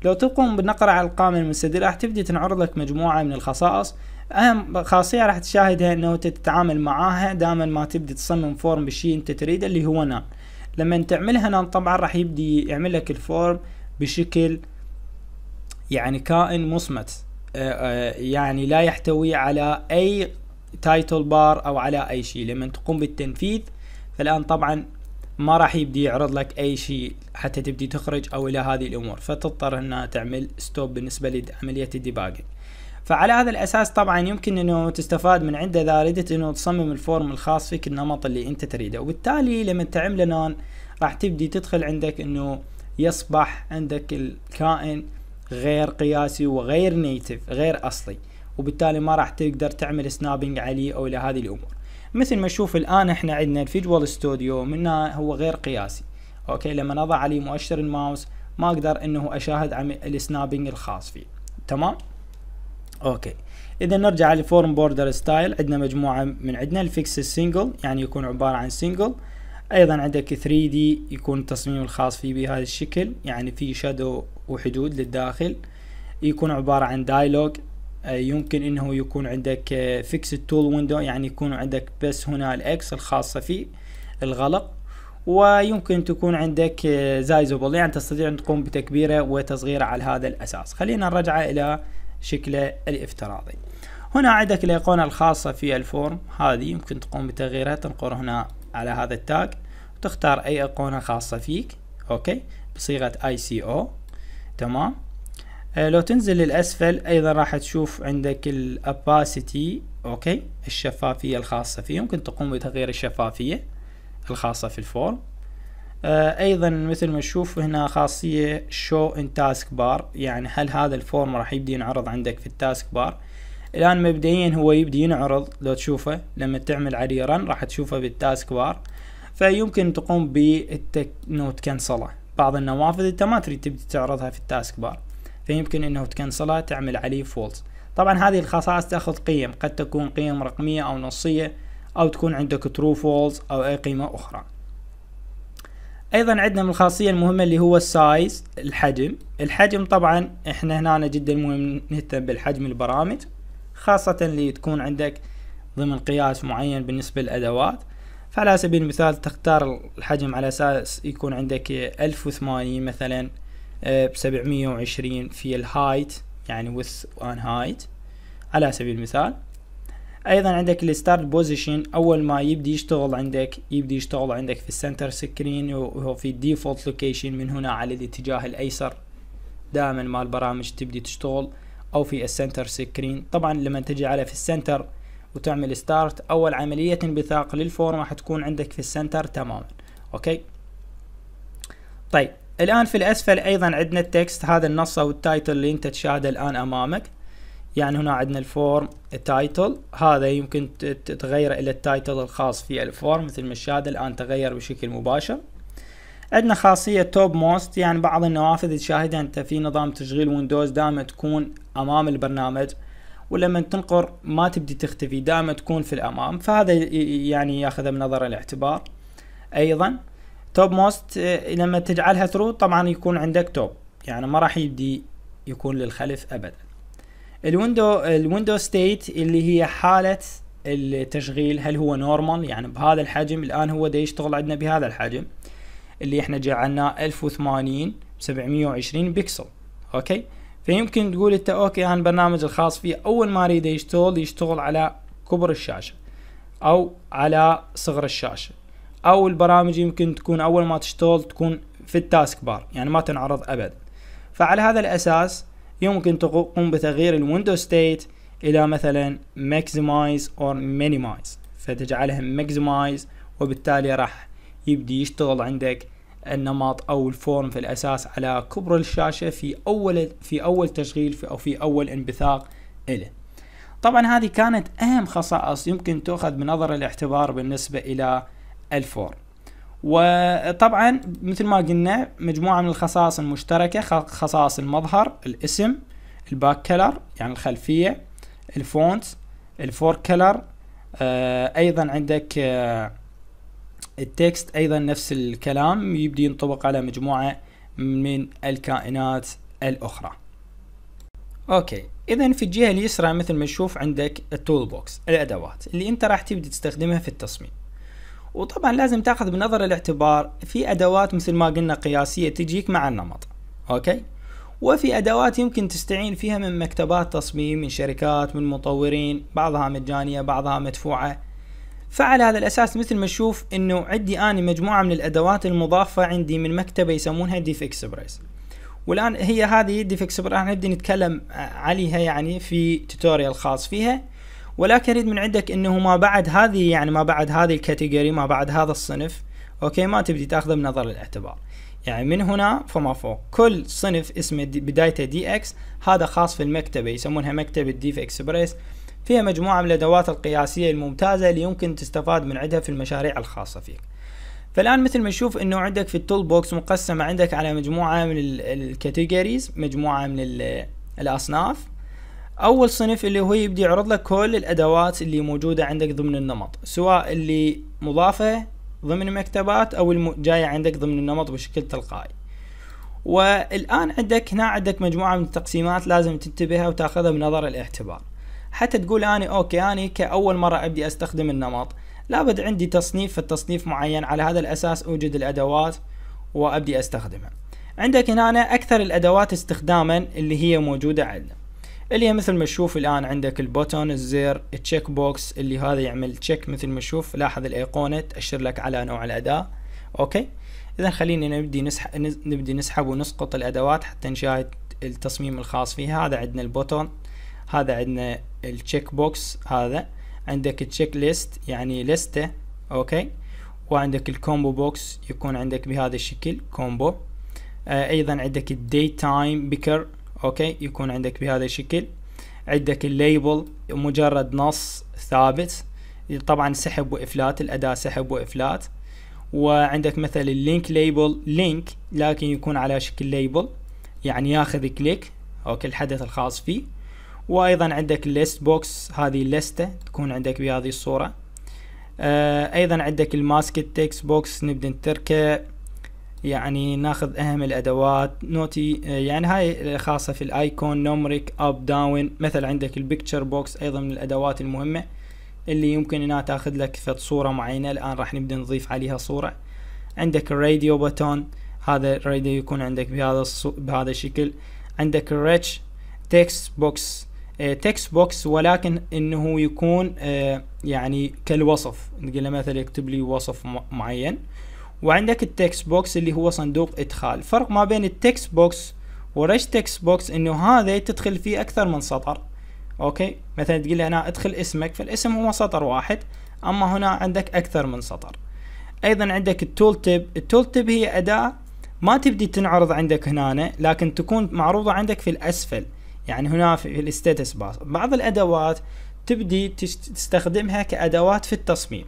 لو تقوم بالنقر على القائمة المستديرة راح تبدي تنعرض لك مجموعة من الخصائص أهم خاصية راح تشاهدها أنه تتعامل معاها دائما ما تبدي تصمم فورم بالشيء أنت تريده اللي هو نان لما تعملها نان طبعا راح يبدي يعمل لك الفورم بشكل يعني كائن مصمت آه، آه، يعني لا يحتوي على اي تايتل بار او على اي شيء لما تقوم بالتنفيذ فالان طبعا ما راح يبدي يعرض لك اي شيء حتى تبدي تخرج او الى هذه الامور فتضطر انها تعمل ستوب بالنسبه لعمليه الديباجنج فعلى هذا الاساس طبعا يمكن انه تستفاد من عنده اذا ردت انه تصمم الفورم الخاص فيك النمط اللي انت تريده وبالتالي لما تعمل نون راح تبدي تدخل عندك انه يصبح عندك الكائن غير قياسي وغير نيتف غير اصلي وبالتالي ما راح تقدر تعمل سنابينج عليه او الى هذه الامور مثل ما نشوف الان احنا عندنا الفيجوال ستوديو منها هو غير قياسي اوكي لما نضع عليه مؤشر الماوس ما اقدر انه اشاهد السنابينج الخاص فيه تمام اوكي اذا نرجع لفورم بوردر ستايل عندنا مجموعه من عندنا الفيكس السنجل يعني يكون عباره عن سنجل ايضا عندك 3 دي يكون التصميم الخاص فيه بهذا الشكل يعني في شادو وحدود للداخل يكون عباره عن دايلوج آه، يمكن انه يكون عندك فيكس تول ويندو يعني يكون عندك بس هنا الاكس الخاصه فيه الغلق ويمكن تكون عندك زايزوبل آه، يعني تستطيع ان تقوم بتكبيره وتصغيره على هذا الاساس خلينا نرجع الى شكله الافتراضي هنا عندك الأيقونة الخاصة في الفورم هذه يمكن تقوم بتغييرها تنقر هنا على هذا التاج وتختار أي أيقونة خاصة فيك أوكي بصيغة اي سي او تمام آه، لو تنزل للأسفل أيضا راح تشوف عندك الأباسيتي أوكي الشفافية الخاصة فيه يمكن تقوم بتغيير الشفافية الخاصة في الفورم آه، ايضا مثل ما تشوف هنا خاصية شو ان تاسك بار يعني هل هذا الفورم راح يبدي ينعرض عندك في التاسك بار الان مبدئيا هو يبدي ينعرض لو تشوفه لما تعمل عليه رن راح تشوفه بالتاسك بار فيمكن تقوم بالتك انه تكنسله بعض النوافذ انت ما تريد تبدي تعرضها في التاسك بار فيمكن انه تكنسلها تعمل عليه فولت طبعا هذه الخصائص تاخذ قيم قد تكون قيم رقمية او نصية او تكون عندك ترو فولز او اي قيمة اخرى ايضا عندنا من الخاصيه المهمه اللي هو السايز الحجم الحجم طبعا احنا هنا جدا مهم نهتم بالحجم البرامج خاصه اللي تكون عندك ضمن قياس معين بالنسبه للادوات فعلى سبيل المثال تختار الحجم على اساس يكون عندك 1080 مثلا آه، ب 720 في الهايت يعني وث and هايت على سبيل المثال ايضا عندك الستارت بوزيشن اول ما يبدي يشتغل عندك يبدي يشتغل عندك في السنتر سكرين وهو في الديفولت لوكيشن من هنا على الاتجاه الايسر دائما ما البرامج تبدي تشتغل او في السنتر سكرين طبعا لما تجي على في السنتر وتعمل ستارت اول عملية انبثاق للفورم راح تكون عندك في السنتر تماما اوكي طيب الان في الاسفل ايضا عندنا التكست هذا النص او التايتل اللي انت تشاهده الان امامك يعني هنا عندنا الفورم تايتل هذا يمكن تغير الى التايتل الخاص في الفورم مثل ما الشاهد الان تغير بشكل مباشر عندنا خاصية توب موست يعني بعض النوافذ تشاهدها انت في نظام تشغيل ويندوز دائما تكون امام البرنامج ولما تنقر ما تبدي تختفي دائما تكون في الامام فهذا يعني ياخذها بنظر الاعتبار ايضا توب موست آه، لما تجعلها ثرو طبعا يكون عندك توب يعني ما راح يبدي يكون للخلف ابدا الويندو الويندو ستيت اللي هي حاله التشغيل هل هو نورمال يعني بهذا الحجم الان هو دا يشتغل عندنا بهذا الحجم اللي احنا جعلناه 1080 720 بكسل اوكي فيمكن تقول انت اوكي انا البرنامج الخاص فيه اول ما اريده يشتغل يشتغل على كبر الشاشه او على صغر الشاشه او البرامج يمكن تكون اول ما تشتغل تكون في التاسك بار يعني ما تنعرض ابدا فعلى هذا الاساس يمكن تقوم بتغيير الويندو ستيت الى مثلا ماكسمايز او مينيمايز فتجعلها ماكسمايز وبالتالي راح يبدي يشتغل عندك النمط او الفورم في الاساس على كبر الشاشه في اول في اول تشغيل في او في اول انبثاق له طبعا هذه كانت اهم خصائص يمكن تؤخذ بنظر الاعتبار بالنسبه الى الفورم وطبعا مثل ما قلنا مجموعة من الخصائص المشتركة خصائص المظهر الاسم الباك كلر يعني الخلفية الفونت الفور كلر آه ايضا عندك آه التكست ايضا نفس الكلام يبدي ينطبق على مجموعة من الكائنات الاخرى اوكي اذا في الجهة اليسرى مثل ما نشوف عندك التول بوكس الادوات اللي انت راح تبدي تستخدمها في التصميم وطبعا لازم تاخذ بنظر الاعتبار في ادوات مثل ما قلنا قياسيه تجيك مع النمط اوكي وفي ادوات يمكن تستعين فيها من مكتبات تصميم من شركات من مطورين بعضها مجانيه بعضها مدفوعه فعلى هذا الاساس مثل ما تشوف انه عندي اني مجموعه من الادوات المضافه عندي من مكتبه يسمونها ديف اكسبريس والان هي هذه ديف اكسبريس راح نبدا نتكلم عليها يعني في توتوريال خاص فيها ولكن اريد من عندك انه ما بعد هذه يعني ما بعد هذه الكاتيجوري ما بعد هذا الصنف اوكي ما تبدي تاخذه بنظر الاعتبار يعني من هنا فما فوق كل صنف اسمه بدايته دي اكس هذا خاص في المكتبة يسمونها مكتبة ديف اكسبريس فيها مجموعة من الادوات القياسية الممتازة اللي يمكن تستفاد من عندها في المشاريع الخاصة فيك فالان مثل ما نشوف انه عندك في التول بوكس مقسمة عندك على مجموعة من الكاتيجوريز مجموعة من الاصناف اول صنف اللي هو يبدي يعرض لك كل الادوات اللي موجوده عندك ضمن النمط سواء اللي مضافه ضمن المكتبات او الجايه عندك ضمن النمط بشكل تلقائي والان عندك هنا عندك مجموعه من التقسيمات لازم تنتبهها وتاخذها بنظر الاعتبار حتى تقول اني اوكي اني كاول مره ابدي استخدم النمط لابد عندي تصنيف فالتصنيف معين على هذا الاساس اوجد الادوات وابدي استخدمها عندك هنا أكثر الأدوات استخداما اللي هي موجودة عندنا اللي هي مثل ما تشوف الان عندك البوتون الزر التشيك بوكس اللي هذا يعمل تشيك مثل ما تشوف لاحظ الايقونه تاشر لك على نوع الاداه اوكي اذا خلينا نبدي نسحب نبدي نسحب ونسقط الادوات حتى نشاهد التصميم الخاص فيها هذا عندنا البوتون هذا عندنا التشيك بوكس هذا عندك التشيك ليست يعني لستة اوكي وعندك الكومبو بوكس يكون عندك بهذا الشكل كومبو آه ايضا عندك الديت تايم بيكر اوكي يكون عندك بهذا الشكل عندك الليبل مجرد نص ثابت طبعا سحب وافلات الاداة سحب وافلات وعندك مثل اللينك ليبل لينك لكن يكون على شكل ليبل يعني ياخذ كليك اوكي الحدث الخاص فيه وايضا عندك الليست بوكس هذه الليستة تكون عندك بهذه الصورة آه ايضا عندك الماسك تكست بوكس نبدا نتركه يعني ناخذ اهم الادوات نوتي آه، يعني هاي خاصة في الايكون نمرك اب داون مثل عندك البيكتشر بوكس ايضا من الادوات المهمة اللي يمكن انها تاخذ لك فت صورة معينة الان راح نبدأ نضيف عليها صورة عندك الراديو بوتون هذا الراديو يكون عندك بهذا الصو... بهذا الشكل عندك الريتش تكست بوكس آه، تكست بوكس ولكن انه يكون آه، يعني كالوصف نقول مثلا يكتب لي وصف معين وعندك التكست بوكس اللي هو صندوق ادخال فرق ما بين التكست بوكس ورش تكست بوكس انه هذا تدخل فيه اكثر من سطر اوكي مثلا تقول لي هنا ادخل اسمك فالاسم هو سطر واحد اما هنا عندك اكثر من سطر ايضا عندك التول تيب التول تيب هي اداة ما تبدي تنعرض عندك هنا لكن تكون معروضة عندك في الاسفل يعني هنا في الستاتس باص بعض الادوات تبدي تستخدمها كادوات في التصميم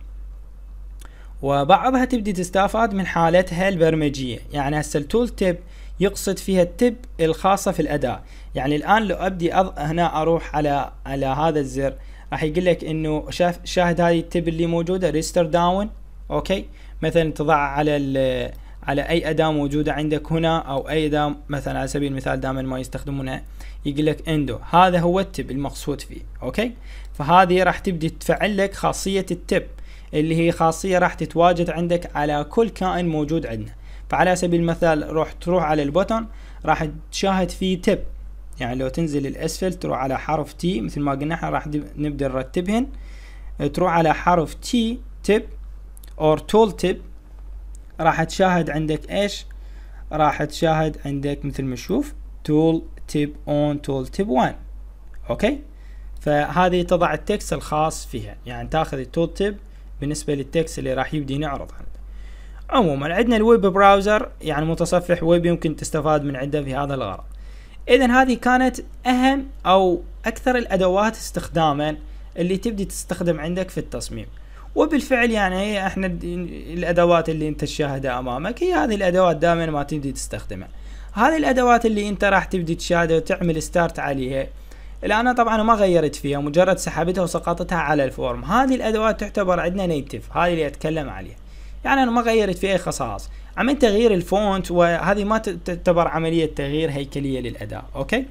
وبعضها تبدي تستفاد من حالتها البرمجية يعني هسه التول تيب يقصد فيها التب الخاصة في الأداة يعني الآن لو أبدي أض... هنا أروح على على هذا الزر راح يقول لك إنه شاف... شاهد هذه التب اللي موجودة ريستر داون أوكي مثلا تضع على ال... على أي أداة موجودة عندك هنا أو أي أداة مثلا على سبيل المثال دائما ما يستخدمونها يقول لك اندو هذا هو التب المقصود فيه أوكي فهذه راح تبدي تفعل لك خاصية التب اللي هي خاصية راح تتواجد عندك على كل كائن موجود عندنا فعلى سبيل المثال روح تروح على البوتن راح تشاهد فيه تب يعني لو تنزل الاسفل تروح على حرف تي مثل ما قلنا احنا راح نبدا نرتبهن تروح على حرف تي تب اور تول تب راح تشاهد عندك ايش راح تشاهد عندك مثل ما تشوف تول تب اون تول تب 1 اوكي فهذه تضع التكست الخاص فيها يعني تاخذ التول تب بالنسبة للتكست اللي راح يبدي نعرض عموما عندنا الويب براوزر يعني متصفح ويب يمكن تستفاد من عنده في هذا الغرض اذا هذه كانت اهم او اكثر الادوات استخداما اللي تبدي تستخدم عندك في التصميم وبالفعل يعني هي احنا الادوات اللي انت تشاهدها امامك هي هذه الادوات دائما ما تبدي تستخدمها هذه الادوات اللي انت راح تبدي تشاهدها وتعمل ستارت عليها الآن طبعا ما غيرت فيها مجرد سحبتها وسقطتها على الفورم هذه الأدوات تعتبر عندنا نيتف هذه اللي أتكلم عليها يعني أنا ما غيرت فيها أي خصائص عملت تغيير الفونت وهذه ما تعتبر عملية تغيير هيكلية للأداة أوكي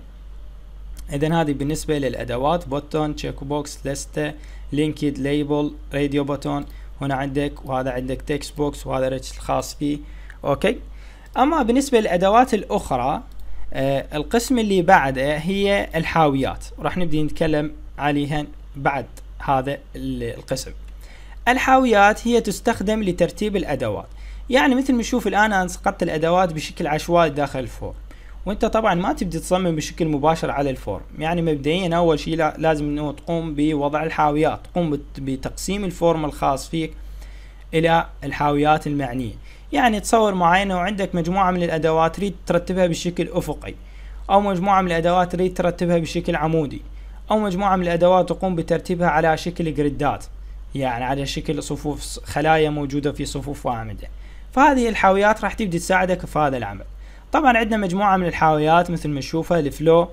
إذا هذه بالنسبة للأدوات بوتون تشيك بوكس لستة لينكد ليبل راديو بوتون هنا عندك وهذا عندك تكست بوكس وهذا الخاص فيه أوكي أما بالنسبة للأدوات الأخرى آه، القسم اللي بعده هي الحاويات راح نبدي نتكلم عليها بعد هذا القسم الحاويات هي تستخدم لترتيب الأدوات يعني مثل ما نشوف الآن أنا سقطت الأدوات بشكل عشوائي داخل الفور وانت طبعا ما تبدي تصمم بشكل مباشر على الفورم يعني مبدئيا اول شيء لازم انه تقوم بوضع الحاويات تقوم بتقسيم الفورم الخاص فيك الى الحاويات المعنية يعني تصور معينة وعندك مجموعة من الأدوات تريد ترتبها بشكل أفقي أو مجموعة من الأدوات تريد ترتبها بشكل عمودي أو مجموعة من الأدوات تقوم بترتيبها على شكل جريدات يعني على شكل صفوف خلايا موجودة في صفوف واعمدة فهذه الحاويات راح تبدي تساعدك في هذا العمل طبعا عندنا مجموعة من الحاويات مثل ما نشوفها الفلو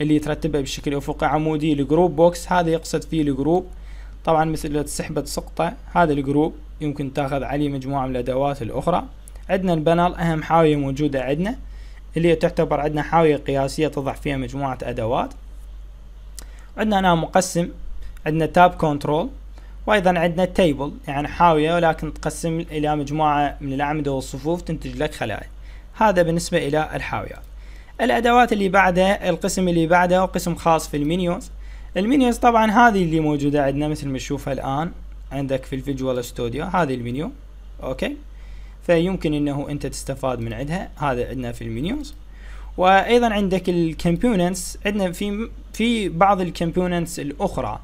اللي يترتبها بشكل افقي عمودي الجروب بوكس هذا يقصد فيه الجروب طبعا مثل السحبة سقطة هذا الجروب يمكن تاخذ عليه مجموعة من الأدوات الأخرى عندنا البانل أهم حاوية موجودة عندنا اللي تعتبر عندنا حاوية قياسية تضع فيها مجموعة أدوات عندنا هنا مقسم عندنا تاب كنترول وايضا عندنا تيبل يعني حاوية ولكن تقسم الى مجموعة من الاعمدة والصفوف تنتج لك خلايا هذا بالنسبة الى الحاويات الادوات اللي بعدها القسم اللي بعده قسم خاص في المينيونز المينيوز طبعا هذه اللي موجودة عندنا مثل ما تشوفها الآن عندك في الفيجوال ستوديو هذه المينيو اوكي فيمكن انه انت تستفاد من عندها هذا عندنا في المينيوز وايضا عندك الكمبوننتس عندنا في في بعض الكمبوننتس الاخرى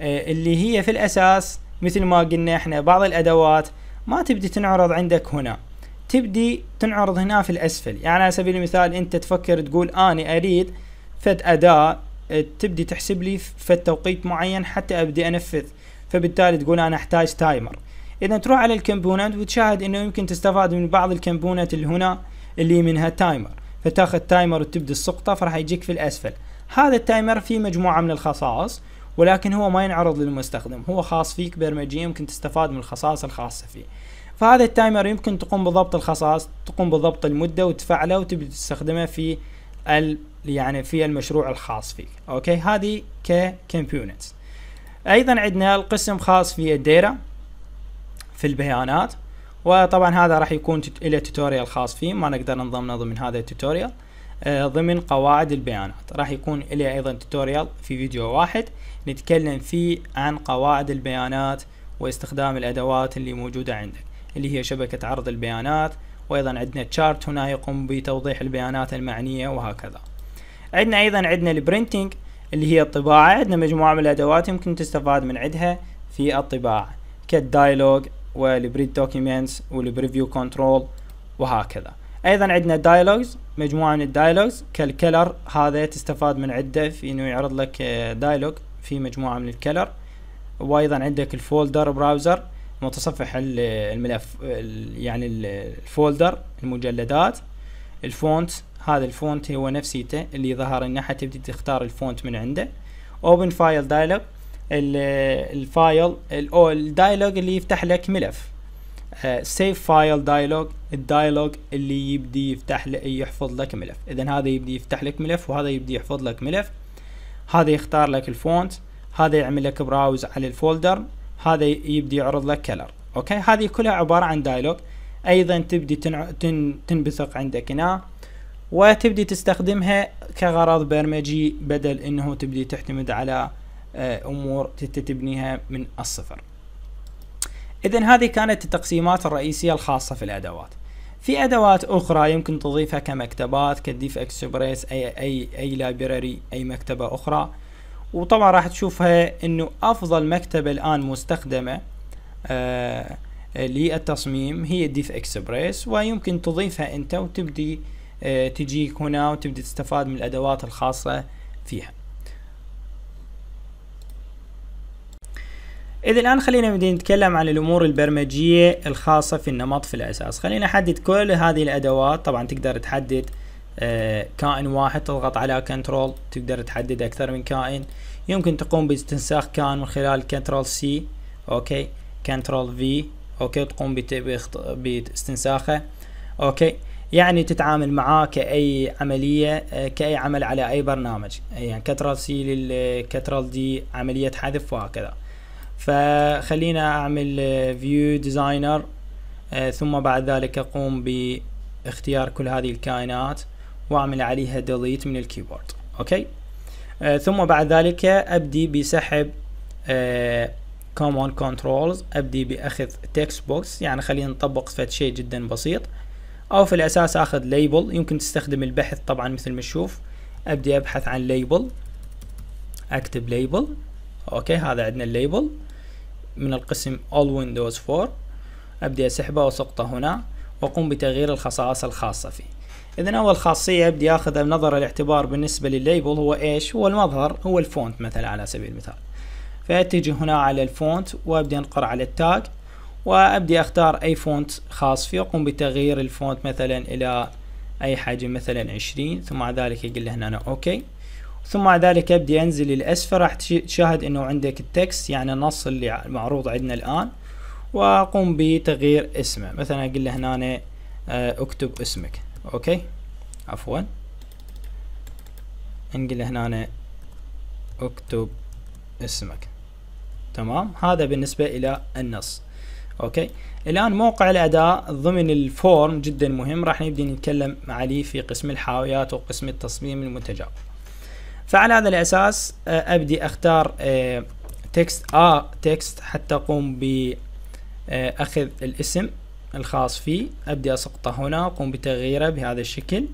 آه، اللي هي في الاساس مثل ما قلنا احنا بعض الادوات ما تبدي تنعرض عندك هنا تبدي تنعرض هنا في الاسفل يعني على سبيل المثال انت تفكر تقول اني اريد فد اداة أه، تبدي تحسب لي في توقيت معين حتى ابدي انفذ فبالتالي تقول انا احتاج تايمر اذا تروح على الكمبوننت وتشاهد انه يمكن تستفاد من بعض الكمبوننت اللي هنا اللي منها تايمر فتاخذ تايمر وتبدي السقطه فراح يجيك في الاسفل هذا التايمر فيه مجموعه من الخصائص ولكن هو ما ينعرض للمستخدم هو خاص فيك برمجيا يمكن تستفاد من الخصائص الخاصه فيه فهذا التايمر يمكن تقوم بضبط الخصائص تقوم بضبط المده وتفعله وتبدي تستخدمه في يعني في المشروع الخاص فيك اوكي هذه ككمبوننتس ايضا عندنا القسم خاص في الديرا في البيانات وطبعا هذا راح يكون الى توتوريال خاص فيه ما نقدر نضمنه ضمن هذا التوتوريال آه ضمن قواعد البيانات راح يكون الى ايضا توتوريال في فيديو واحد نتكلم فيه عن قواعد البيانات واستخدام الادوات اللي موجودة عندك اللي هي شبكة عرض البيانات وايضا عندنا تشارت هنا يقوم بتوضيح البيانات المعنية وهكذا عندنا ايضا عندنا البرينتينج اللي هي الطباعة عندنا مجموعة من الادوات يمكن تستفاد من عندها في الطباعة كالدايلوج والبريد دوكيمنتس والبريفيو كنترول وهكذا ايضا عندنا دايلوجز مجموعة من الدايلوجز كالكلر هذا تستفاد من عده في انه يعرض لك دايلوج في مجموعة من الكلر وايضا عندك الفولدر براوزر متصفح الملف يعني الفولدر المجلدات الفونت هذا الفونت هو نفسيته اللي ظهر انه حتبدي تختار الفونت من عنده اوبن فايل دايلوج الفايل الدايلوج اللي يفتح لك ملف سيف فايل دايلوج الدايلوج اللي يبدي يفتح لك يحفظ لك ملف اذا هذا يبدي يفتح لك ملف وهذا يبدي يحفظ لك ملف هذا يختار لك الفونت هذا يعمل لك براوز على الفولدر هذا يبدي يعرض لك كلر اوكي هذه كلها عباره عن دايلوج ايضا تبدي تنبثق عندك هنا وتبدي تستخدمها كغرض برمجي بدل انه تبدي تعتمد على آه، امور تبنيها من الصفر اذا هذه كانت التقسيمات الرئيسية الخاصة في الادوات في ادوات اخرى يمكن تضيفها كمكتبات كديف اكسبريس اي اي اي لايبراري اي مكتبة اخرى وطبعا راح تشوفها انه افضل مكتبة الان مستخدمة آه، للتصميم هي ديف اكسبريس ويمكن تضيفها انت وتبدي آه، تجيك هنا وتبدأ تستفاد من الأدوات الخاصة فيها إذا الآن خلينا نبدأ نتكلم عن الأمور البرمجية الخاصة في النمط في الأساس خلينا نحدد كل هذه الأدوات طبعا تقدر تحدد آه، كائن واحد تضغط على كنترول تقدر تحدد أكثر من كائن يمكن تقوم باستنساخ كائن من خلال كنترول سي أوكي كنترول في أوكي تقوم باستنساخه أوكي يعني تتعامل معاه كأي عملية آه، كأي عمل على أي برنامج يعني كترال سي للكترال آه، دي عملية حذف وهكذا فخلينا أعمل فيو آه، ديزاينر ثم بعد ذلك أقوم باختيار كل هذه الكائنات وأعمل عليها ديليت من الكيبورد أوكي ثم بعد ذلك أبدي بسحب كومون كنترولز أبدي بأخذ تكست بوكس يعني خلينا نطبق فد شيء جدا بسيط او في الاساس اخذ ليبل يمكن تستخدم البحث طبعا مثل ما تشوف ابدي ابحث عن ليبل اكتب ليبل اوكي هذا عندنا الليبل من القسم all windows 4 ابدي اسحبه واسقطه هنا واقوم بتغيير الخصائص الخاصة فيه اذا اول خاصية ابدي اخذها بنظر الاعتبار بالنسبة للليبل هو ايش هو المظهر هو الفونت مثلا على سبيل المثال فاتجي هنا على الفونت وابدي انقر على التاج وابدي اختار اي فونت خاص فيه اقوم بتغيير الفونت مثلا الى اي حجم مثلا عشرين ثم بعد ذلك اقول هنا أنا اوكي ثم بعد ذلك ابدي انزل للاسفل راح تشاهد انه عندك التكست يعني النص اللي معروض عندنا الان واقوم بتغيير اسمه مثلا اقول له هنا أنا آه، اكتب اسمك اوكي عفوا نقول هنا أنا اكتب اسمك تمام هذا بالنسبة الى النص اوكي الان موقع الاداء ضمن الفورم جدا مهم راح نبدي نتكلم عليه في قسم الحاويات وقسم التصميم المتجاوب فعلى هذا الاساس آه، ابدي اختار آه، تكست ا تكست حتى اقوم باخذ آه، الاسم الخاص فيه ابدي اسقطه هنا اقوم بتغييره بهذا الشكل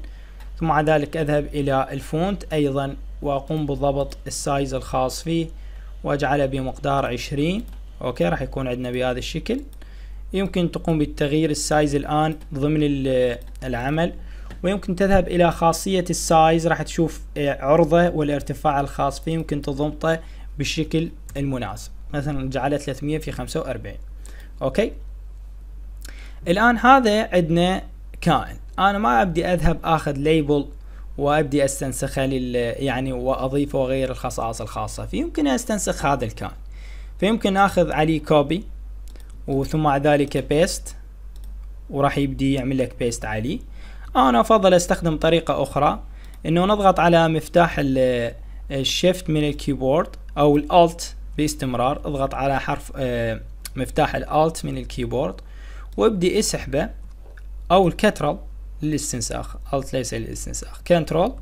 ثم بعد ذلك اذهب الى الفونت ايضا واقوم بضبط السايز الخاص فيه واجعله بمقدار عشرين اوكي راح يكون عندنا بهذا الشكل يمكن تقوم بالتغيير السايز الان ضمن العمل ويمكن تذهب الى خاصية السايز راح تشوف آه، عرضه والارتفاع الخاص فيه يمكن تضبطه بالشكل المناسب مثلا جعله 300 في 45 اوكي الان هذا عندنا كائن انا ما ابدي اذهب اخذ ليبل وابدي استنسخه يعني واضيفه وغير الخصائص الخاصه فيه يمكن استنسخ هذا الكائن فيمكن اخذ عليه كوبي وثم بعد ذلك بيست وراح يبدي يعمل لك بيست عليه انا افضل استخدم طريقة اخرى انه نضغط على مفتاح الشيفت من الكيبورد او الالت باستمرار اضغط على حرف آه، مفتاح الالت من الكيبورد وابدي اسحبه او الكترل للاستنساخ الت ليس للاستنساخ كنترول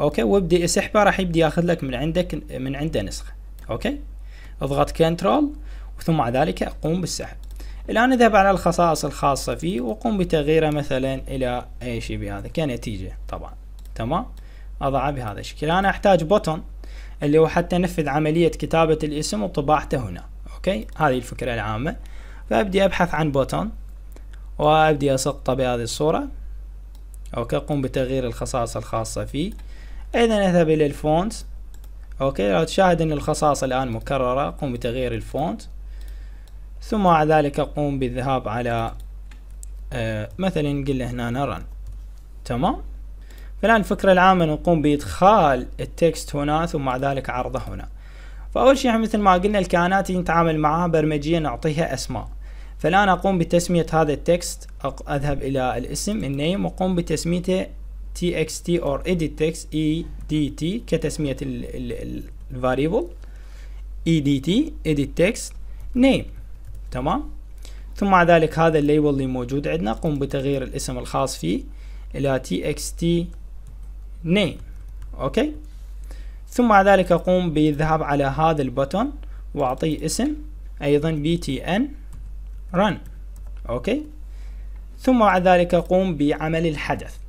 اوكي وابدي اسحبه راح يبدي ياخذ لك من عندك من عنده نسخه اوكي اضغط كنترول ثم بعد ذلك اقوم بالسحب الان اذهب على الخصائص الخاصة فيه واقوم بتغييره مثلا الى اي شيء بهذا كنتيجة طبعا تمام اضعه بهذا الشكل انا احتاج بوتون اللي هو حتى نفذ عملية كتابة الاسم وطباعته هنا اوكي هذه الفكرة العامة فابدي ابحث عن بوتون وابدي اسقطه بهذه الصورة اوكي اقوم بتغيير الخصائص الخاصة فيه اذا اذهب الى الفونت اوكي لو تشاهد ان الخصائص الان مكررة قم بتغيير الفونت ثم بعد ذلك قم بالذهاب على آه مثلا قل هنا نرن تمام فالان الفكرة العامة نقوم بادخال التكست هنا ثم بعد ذلك عرضه هنا فاول شيء مثل ما قلنا اللي نتعامل معها برمجيا نعطيها اسماء فالان اقوم بتسمية هذا التكست اذهب الى الاسم النيم واقوم بتسميته txt or edit e text edt كتسمية الفاريبل edt e edit text name تمام ثم مع ذلك هذا الليبل اللي موجود عندنا قم بتغيير الاسم الخاص فيه الى txt name اوكي ثم مع ذلك اقوم بالذهاب على هذا البوتون واعطيه اسم ايضا btn run اوكي ثم بعد ذلك اقوم بعمل الحدث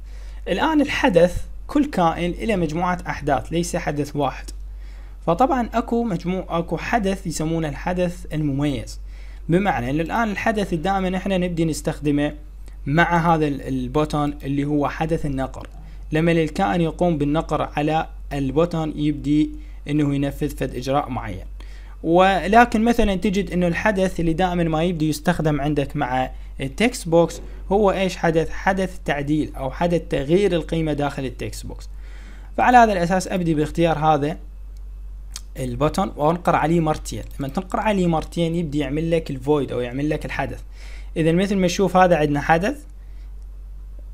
الآن الحدث كل كائن إلى مجموعة أحداث ليس حدث واحد فطبعا أكو مجموعة أكو حدث يسمونه الحدث المميز بمعنى أن الآن الحدث دائما إحنا نبدي نستخدمه مع هذا البوتون اللي هو حدث النقر لما الكائن يقوم بالنقر على البوتون يبدي أنه ينفذ فد إجراء معين ولكن مثلا تجد انه الحدث اللي دائما ما يبدي يستخدم عندك مع التكست بوكس هو ايش حدث حدث تعديل او حدث تغيير القيمة داخل التكست بوكس فعلى هذا الاساس ابدي باختيار هذا البوتن وانقر عليه مرتين لما تنقر عليه مرتين يبدي يعمل لك الفويد او يعمل لك الحدث اذا مثل ما تشوف هذا عندنا حدث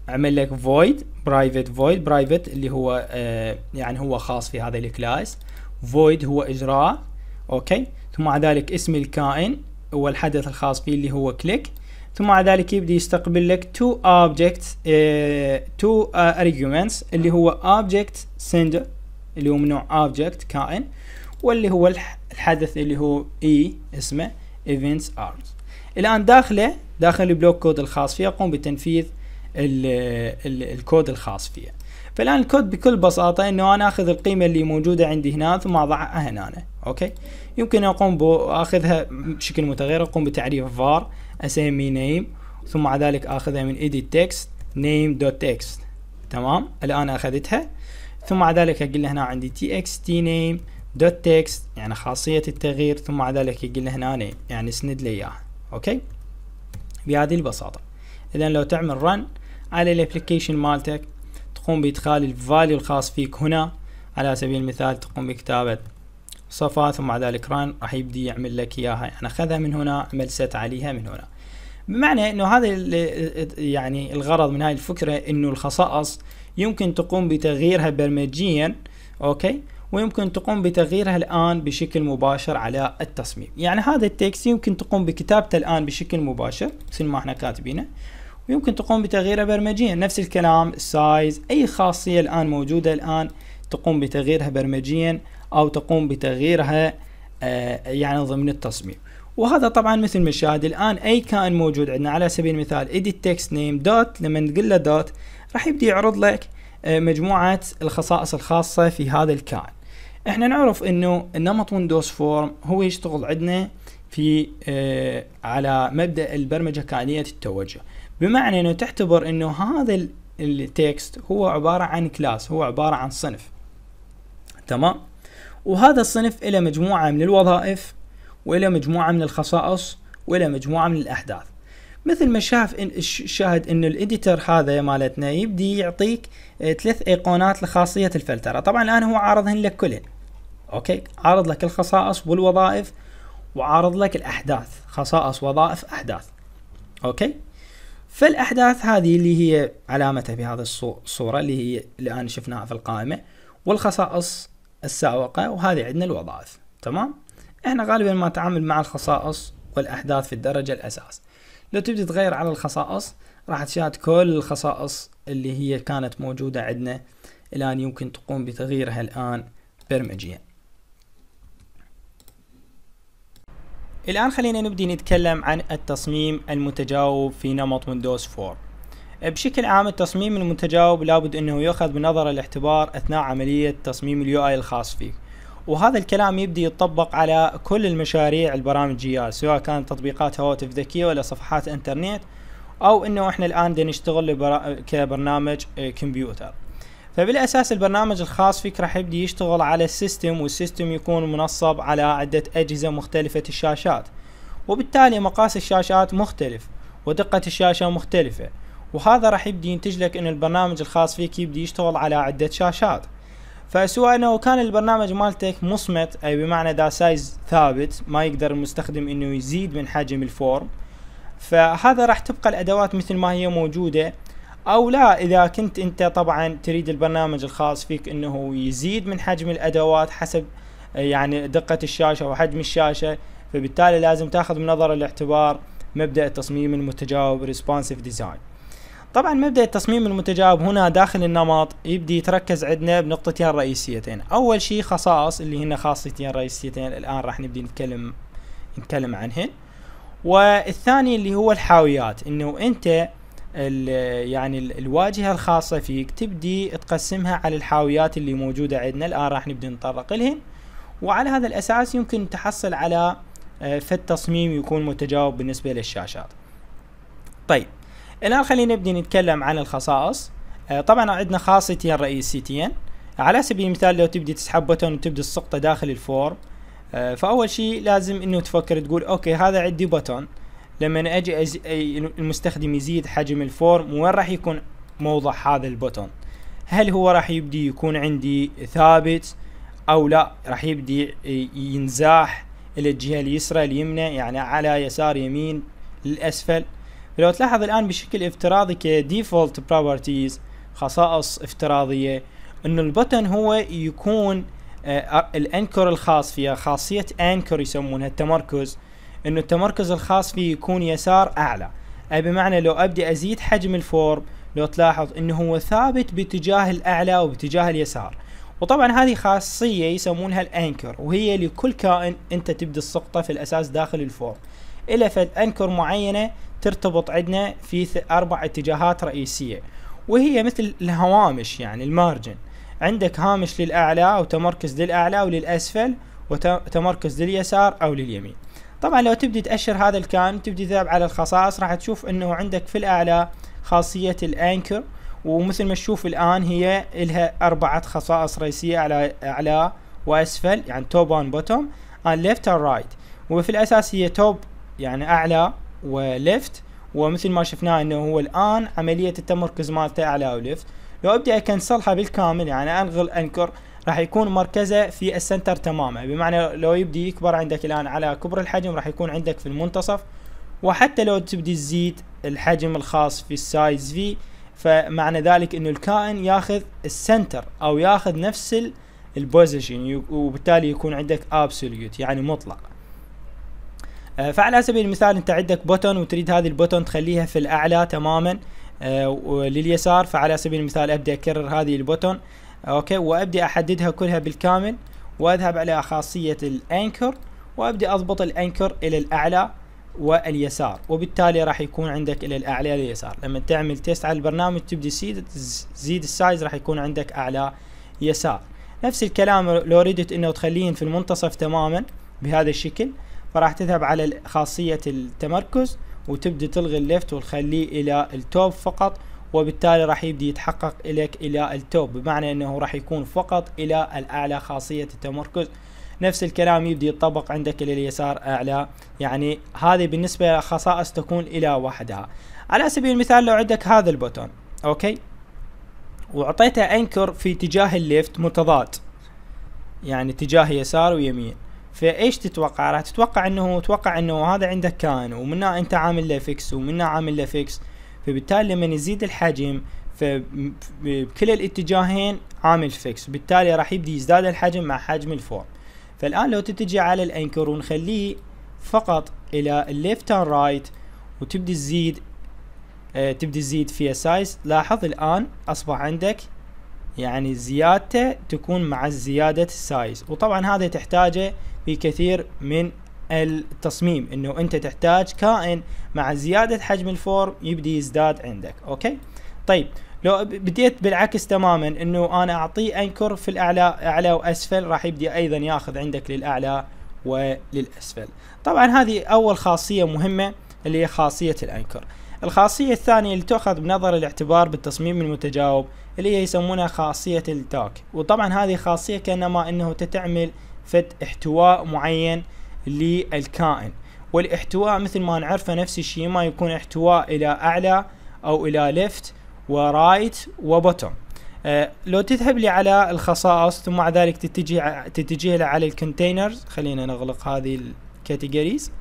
عمل لك void private void private اللي هو آه يعني هو خاص في هذا الكلاس void هو اجراء اوكي ثم بعد ذلك اسم الكائن والحدث الخاص فيه اللي هو كليك ثم بعد ذلك يبدي يستقبل لك تو اوبجكت تو ارجيومنتس اللي هو اوبجكت سندر اللي هو من نوع اوبجكت كائن واللي هو الحدث اللي هو اي e اسمه ايفنتس ارمز الان داخله داخل البلوك كود الخاص فيه اقوم بتنفيذ الـ الـ الكود الخاص فيه فالان الكود بكل بساطه انه انا اخذ القيمه اللي موجوده عندي هنا ثم اضعها هنا أنا. اوكي يمكن أقوم بأخذها بشكل متغير أقوم بتعريف var أسمي name ثم بعد ذلك أخذها من edit text name.txt تمام الآن أخذتها ثم بعد ذلك أقول هنا عندي txt name.txt يعني خاصية التغيير ثم بعد ذلك اقول هنا name يعني اسند لي إياها أوكي بهذه البساطة إذا لو تعمل run على الابلكيشن مالتك تقوم بإدخال الفاليو الخاص فيك هنا على سبيل المثال تقوم بكتابة صفاء ثم بعد ذلك ران راح يبدي يعمل لك اياها يعني اخذها من هنا عمل ست عليها من هنا بمعنى انه هذا يعني الغرض من هاي الفكره انه الخصائص يمكن تقوم بتغييرها برمجيا اوكي ويمكن تقوم بتغييرها الان بشكل مباشر على التصميم يعني هذا التكست يمكن تقوم بكتابته الان بشكل مباشر مثل ما احنا كاتبينه ويمكن تقوم بتغييرها برمجيا نفس الكلام السايز اي خاصيه الان موجوده الان تقوم بتغييرها برمجيا أو تقوم بتغييرها آه، يعني ضمن التصميم وهذا طبعا مثل ما شاهد الآن أي كائن موجود عندنا على سبيل المثال edit text name dot لما نقول له dot راح يبدي يعرض لك آه، مجموعة الخصائص الخاصة في هذا الكائن احنا نعرف انه نمط ويندوز فورم هو يشتغل عندنا في اه على مبدا البرمجه كائنيه التوجه بمعنى انه تعتبر انه هذا التكست هو عباره عن كلاس هو عباره عن صنف تمام وهذا الصنف له مجموعة من الوظائف وإلى مجموعة من الخصائص وإلى مجموعة من الأحداث مثل ما شاف الشاهد ان الاديتر هذا مالتنا يبدي يعطيك آه، ثلاث ايقونات لخاصيه الفلتره طبعا الان هو عارضهن لك كلهن اوكي عارض لك الخصائص والوظائف وعارض لك الاحداث خصائص وظائف احداث اوكي فالاحداث هذه اللي هي علامتها بهذه الصوره اللي هي الان شفناها في القائمه والخصائص السابقة وهذه عندنا الوظائف تمام احنا غالبا ما نتعامل مع الخصائص والأحداث في الدرجة الأساس لو تبدي تغير على الخصائص راح تشاهد كل الخصائص اللي هي كانت موجودة عندنا الآن يمكن تقوم بتغييرها الآن برمجيا الآن خلينا نبدي نتكلم عن التصميم المتجاوب في نمط ويندوز 4 بشكل عام التصميم المتجاوب لابد انه يؤخذ بنظر الاعتبار اثناء عملية تصميم اليو اي الخاص فيك وهذا الكلام يبدي يتطبق على كل المشاريع البرامجية سواء كانت تطبيقات هواتف ذكية ولا صفحات انترنت او انه احنا الان دي نشتغل كبرنامج آه، كمبيوتر فبالاساس البرنامج الخاص فيك راح يبدي يشتغل على السيستم والسيستم يكون منصب على عدة اجهزة مختلفة الشاشات وبالتالي مقاس الشاشات مختلف ودقة الشاشة مختلفة وهذا راح يبدي ينتج لك ان البرنامج الخاص فيك يبدي يشتغل على عدة شاشات فسواء انه كان البرنامج مالتك مصمت اي بمعنى دا سايز ثابت ما يقدر المستخدم انه يزيد من حجم الفورم فهذا راح تبقى الادوات مثل ما هي موجودة او لا اذا كنت انت طبعا تريد البرنامج الخاص فيك انه يزيد من حجم الادوات حسب يعني دقة الشاشة وحجم الشاشة فبالتالي لازم تاخذ بنظر الاعتبار مبدأ التصميم المتجاوب responsive design طبعا مبدا التصميم المتجاوب هنا داخل النمط يبدي يتركز عندنا بنقطتين رئيسيتين اول شيء خصائص اللي هن خاصيتين رئيسيتين الان راح نبدي نتكلم نتكلم عنهن والثاني اللي هو الحاويات انه انت الـ يعني الـ الواجهه الخاصه فيك تبدي تقسمها على الحاويات اللي موجوده عندنا الان راح نبدي نتطرق لهن وعلى هذا الاساس يمكن تحصل على آه، فالتصميم يكون متجاوب بالنسبه للشاشات طيب الآن خلينا نبدأ نتكلم عن الخصائص آه، طبعا عندنا خاصيتين رئيسيتين على سبيل المثال لو تبدي تسحب بوتن وتبدي السقطه داخل الفورم آه، فأول شيء لازم إنه تفكر تقول أوكي هذا عندي بوتن لما أجي أز... المستخدم يزيد حجم الفورم وين راح يكون موضع هذا البوتن هل هو راح يبدي يكون عندي ثابت او لا راح يبدي ينزاح الى الجهه اليسرى اليمنى يعني على يسار يمين للاسفل لو تلاحظ الآن بشكل افتراضي كديفولت بروبرتيز خصائص افتراضية انه البوتن هو يكون آه، الانكر الخاص فيها خاصية انكر يسمونها التمركز انه التمركز الخاص فيه يكون يسار اعلى اي بمعنى لو ابدي ازيد حجم الفورم لو تلاحظ انه هو ثابت باتجاه الاعلى وباتجاه اليسار وطبعا هذه خاصية يسمونها الانكر وهي لكل كائن انت تبدي السقطة في الاساس داخل الفورم الى فد انكر معينة ترتبط عندنا في اربع اتجاهات رئيسيه وهي مثل الهوامش يعني المارجن عندك هامش للاعلى وتمركز للاعلى وللاسفل وتمركز لليسار او لليمين طبعا لو تبدي تأشر هذا الكائن تبدي تذهب على الخصائص راح تشوف انه عندك في الاعلى خاصية الانكر ومثل ما تشوف الان هي لها اربعة خصائص رئيسية على اعلى واسفل يعني توب اون بوتوم and left رايت وفي الاساس هي توب يعني اعلى وليفت ومثل ما شفناه انه هو الان عمليه التمركز مالته على ليفت لو ابدي اكنسلها بالكامل يعني الغي انكر راح يكون مركزه في السنتر تماما بمعنى لو يبدي يكبر عندك الان على كبر الحجم راح يكون عندك في المنتصف وحتى لو تبدي تزيد الحجم الخاص في السايز في فمعنى ذلك انه الكائن ياخذ السنتر او ياخذ نفس البوزيشن وبالتالي يكون عندك ابسوليوت يعني مطلق آه، فعلى سبيل المثال انت عندك بوتون وتريد هذه البوتون تخليها في الاعلى تماما آه، لليسار فعلى سبيل المثال ابدا اكرر هذه البوتون اوكي وابدي احددها كلها بالكامل واذهب على خاصية الانكر وابدي اضبط الانكر الى الاعلى واليسار وبالتالي راح يكون عندك الى الاعلى اليسار لما تعمل تيست على البرنامج تبدي تزيد السايز راح يكون عندك اعلى يسار نفس الكلام لو ردت انه تخليهن في المنتصف تماما بهذا الشكل فراح تذهب على خاصية التمركز وتبدي تلغي الليفت وتخليه الى التوب فقط وبالتالي راح يبدي يتحقق اليك الى التوب بمعنى انه راح يكون فقط الى الاعلى خاصية التمركز نفس الكلام يبدي يطبق عندك الى اليسار اعلى يعني هذه بالنسبة لخصائص تكون الى وحدها على سبيل المثال لو عندك هذا البوتون اوكي وعطيته انكر في اتجاه الليفت متضاد يعني اتجاه يسار ويمين فايش تتوقع راح تتوقع انه توقع انه هذا عندك كائن ومنها انت عامل له فيكس ومنها عامل له فيكس فبالتالي لما يزيد الحجم بكل الاتجاهين عامل فيكس بالتالي راح يبدي يزداد الحجم مع حجم الفور فالان لو تتجي على الانكر ونخليه فقط الى الليفت اند رايت وتبدي تزيد آه تبدي تزيد فيها سايز لاحظ الان اصبح عندك يعني زيادته تكون مع زيادة السايز وطبعا هذا تحتاجه في كثير من التصميم انه انت تحتاج كائن مع زيادة حجم الفورم يبدي يزداد عندك اوكي طيب لو بديت بالعكس تماما انه انا اعطيه انكر في الاعلى اعلى واسفل راح يبدي ايضا ياخذ عندك للاعلى وللاسفل طبعا هذه اول خاصية مهمة اللي هي خاصية الانكر الخاصية الثانية اللي تؤخذ بنظر الاعتبار بالتصميم المتجاوب اللي هي يسمونها خاصية التاك وطبعا هذه خاصية كأنما انه تتعمل فد احتواء معين للكائن والاحتواء مثل ما نعرفه نفس الشيء ما يكون احتواء الى اعلى او الى ليفت ورايت وبوتوم أه لو تذهب لي على الخصائص ثم بعد ذلك تتجه تتجه على الكونتينرز خلينا نغلق هذه الكاتيجوريز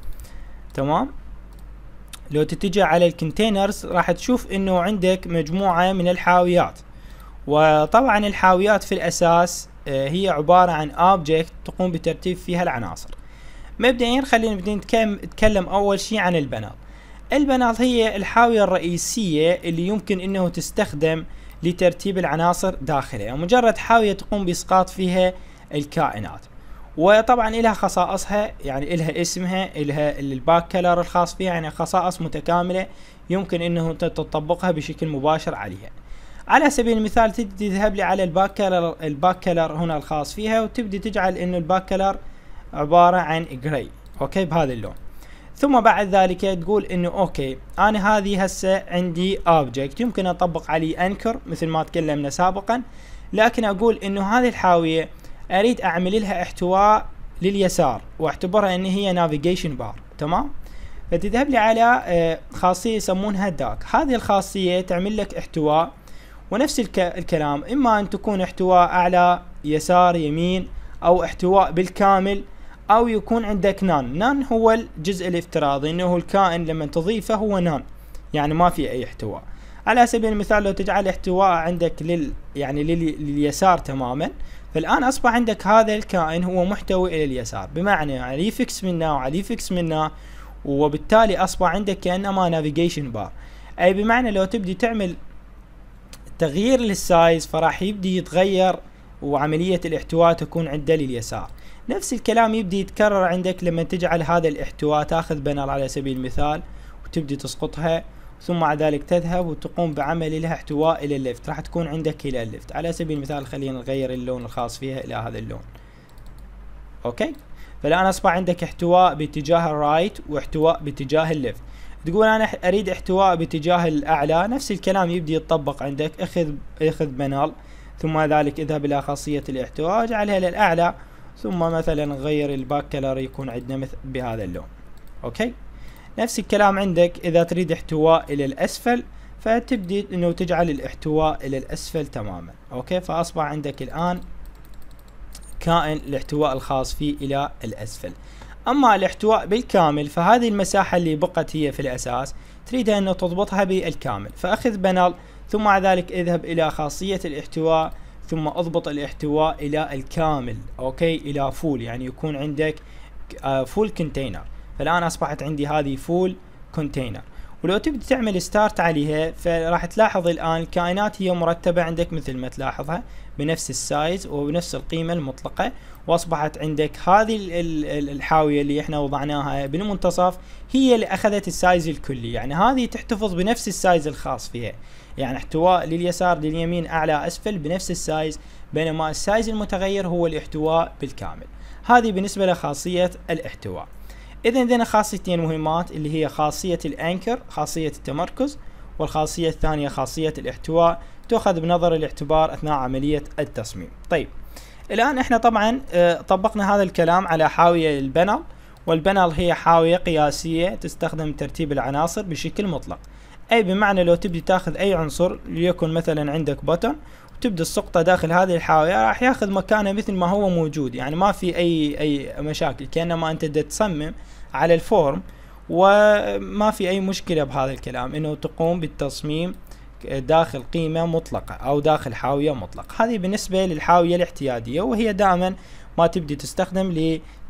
تمام لو تتجه على الكونتينرز راح تشوف انه عندك مجموعه من الحاويات وطبعا الحاويات في الاساس آه، هي عبارة عن اوبجكت تقوم بترتيب فيها العناصر مبدئيا خلينا نبدأ نتكلم اول شيء عن البنال البنال هي الحاوية الرئيسية اللي يمكن انه تستخدم لترتيب العناصر داخلها يعني مجرد حاوية تقوم بإسقاط فيها الكائنات وطبعا لها خصائصها يعني لها اسمها لها الباك كلر الخاص فيها يعني خصائص متكاملة يمكن انه تطبقها بشكل مباشر عليها على سبيل المثال تبدي تذهب لي على الباكلر الباكلر هنا الخاص فيها وتبدي تجعل انه الباكلر عبارة عن جراي اوكي بهذا اللون ثم بعد ذلك تقول انه اوكي انا هذه هسه عندي اوبجكت يمكن اطبق عليه انكر مثل ما تكلمنا سابقا لكن اقول انه هذه الحاوية اريد اعمل لها احتواء لليسار واعتبرها ان هي نافيجيشن بار تمام فتذهب لي على آه، خاصية يسمونها داك هذه الخاصية تعمل لك احتواء ونفس الك... الكلام اما ان تكون احتواء اعلى يسار يمين او احتواء بالكامل او يكون عندك نان نان هو الجزء الافتراضي انه الكائن لما تضيفه هو نان يعني ما في اي احتواء على سبيل المثال لو تجعل احتواء عندك لل يعني لل... لليسار تماما فالان اصبح عندك هذا الكائن هو محتوي الى اليسار بمعنى يعني فيكس منه وعليه فيكس منه وبالتالي اصبح عندك كانما نافيجيشن بار اي بمعنى لو تبدي تعمل تغيير للسايز فراح يبدي يتغير وعملية الاحتواء تكون عنده لليسار نفس الكلام يبدي يتكرر عندك لما تجعل هذا الاحتواء تاخذ بنر على سبيل المثال وتبدي تسقطها ثم بعد ذلك تذهب وتقوم بعمل لها احتواء الى الليفت راح تكون عندك الى الليفت على سبيل المثال خلينا نغير اللون الخاص فيها الى هذا اللون اوكي فالان اصبح عندك احتواء باتجاه الرايت واحتواء باتجاه الليفت تقول انا اريد احتواء باتجاه الاعلى نفس الكلام يبدي يتطبق عندك اخذ اخذ بنال ثم ذلك اذهب الى خاصيه الاحتواء اجعلها للاعلى ثم مثلا غير الباك كلر يكون عندنا مثل بهذا اللون اوكي نفس الكلام عندك اذا تريد احتواء الى الاسفل فتبدي انه تجعل الاحتواء الى الاسفل تماما اوكي فاصبح عندك الان كائن الاحتواء الخاص فيه الى الاسفل اما الاحتواء بالكامل فهذه المساحة اللي بقت هي في الاساس تريدها انه تضبطها بالكامل فاخذ بنال ثم بعد ذلك اذهب الى خاصية الاحتواء ثم اضبط الاحتواء الى الكامل اوكي الى فول يعني يكون عندك آه، فول كونتينر فالان اصبحت عندي هذه فول كونتينر ولو تبدي تعمل ستارت عليها فراح تلاحظ الان الكائنات هي مرتبة عندك مثل ما تلاحظها بنفس السايز وبنفس القيمة المطلقة واصبحت عندك هذه الحاوية اللي احنا وضعناها بالمنتصف هي اللي اخذت السايز الكلي يعني هذه تحتفظ بنفس السايز الخاص فيها يعني احتواء لليسار لليمين اعلى اسفل بنفس السايز بينما السايز المتغير هو الاحتواء بالكامل هذه بالنسبة لخاصية الاحتواء اذا عندنا خاصيتين مهمات اللي هي خاصية الانكر خاصية التمركز والخاصية الثانية خاصية الاحتواء تؤخذ بنظر الاعتبار اثناء عملية التصميم طيب الان احنا طبعا آه، طبقنا هذا الكلام على حاوية البنل والبنل هي حاوية قياسية تستخدم ترتيب العناصر بشكل مطلق اي بمعنى لو تبدي تاخذ اي عنصر ليكن مثلا عندك بوتن تبدا السقطة داخل هذه الحاوية راح ياخذ مكانه مثل ما هو موجود يعني ما في اي اي مشاكل كانما انت تصمم على الفورم وما في اي مشكلة بهذا الكلام انه تقوم بالتصميم داخل قيمة مطلقة او داخل حاوية مطلقة هذه بالنسبة للحاوية الاعتيادية وهي دائما ما تبدي تستخدم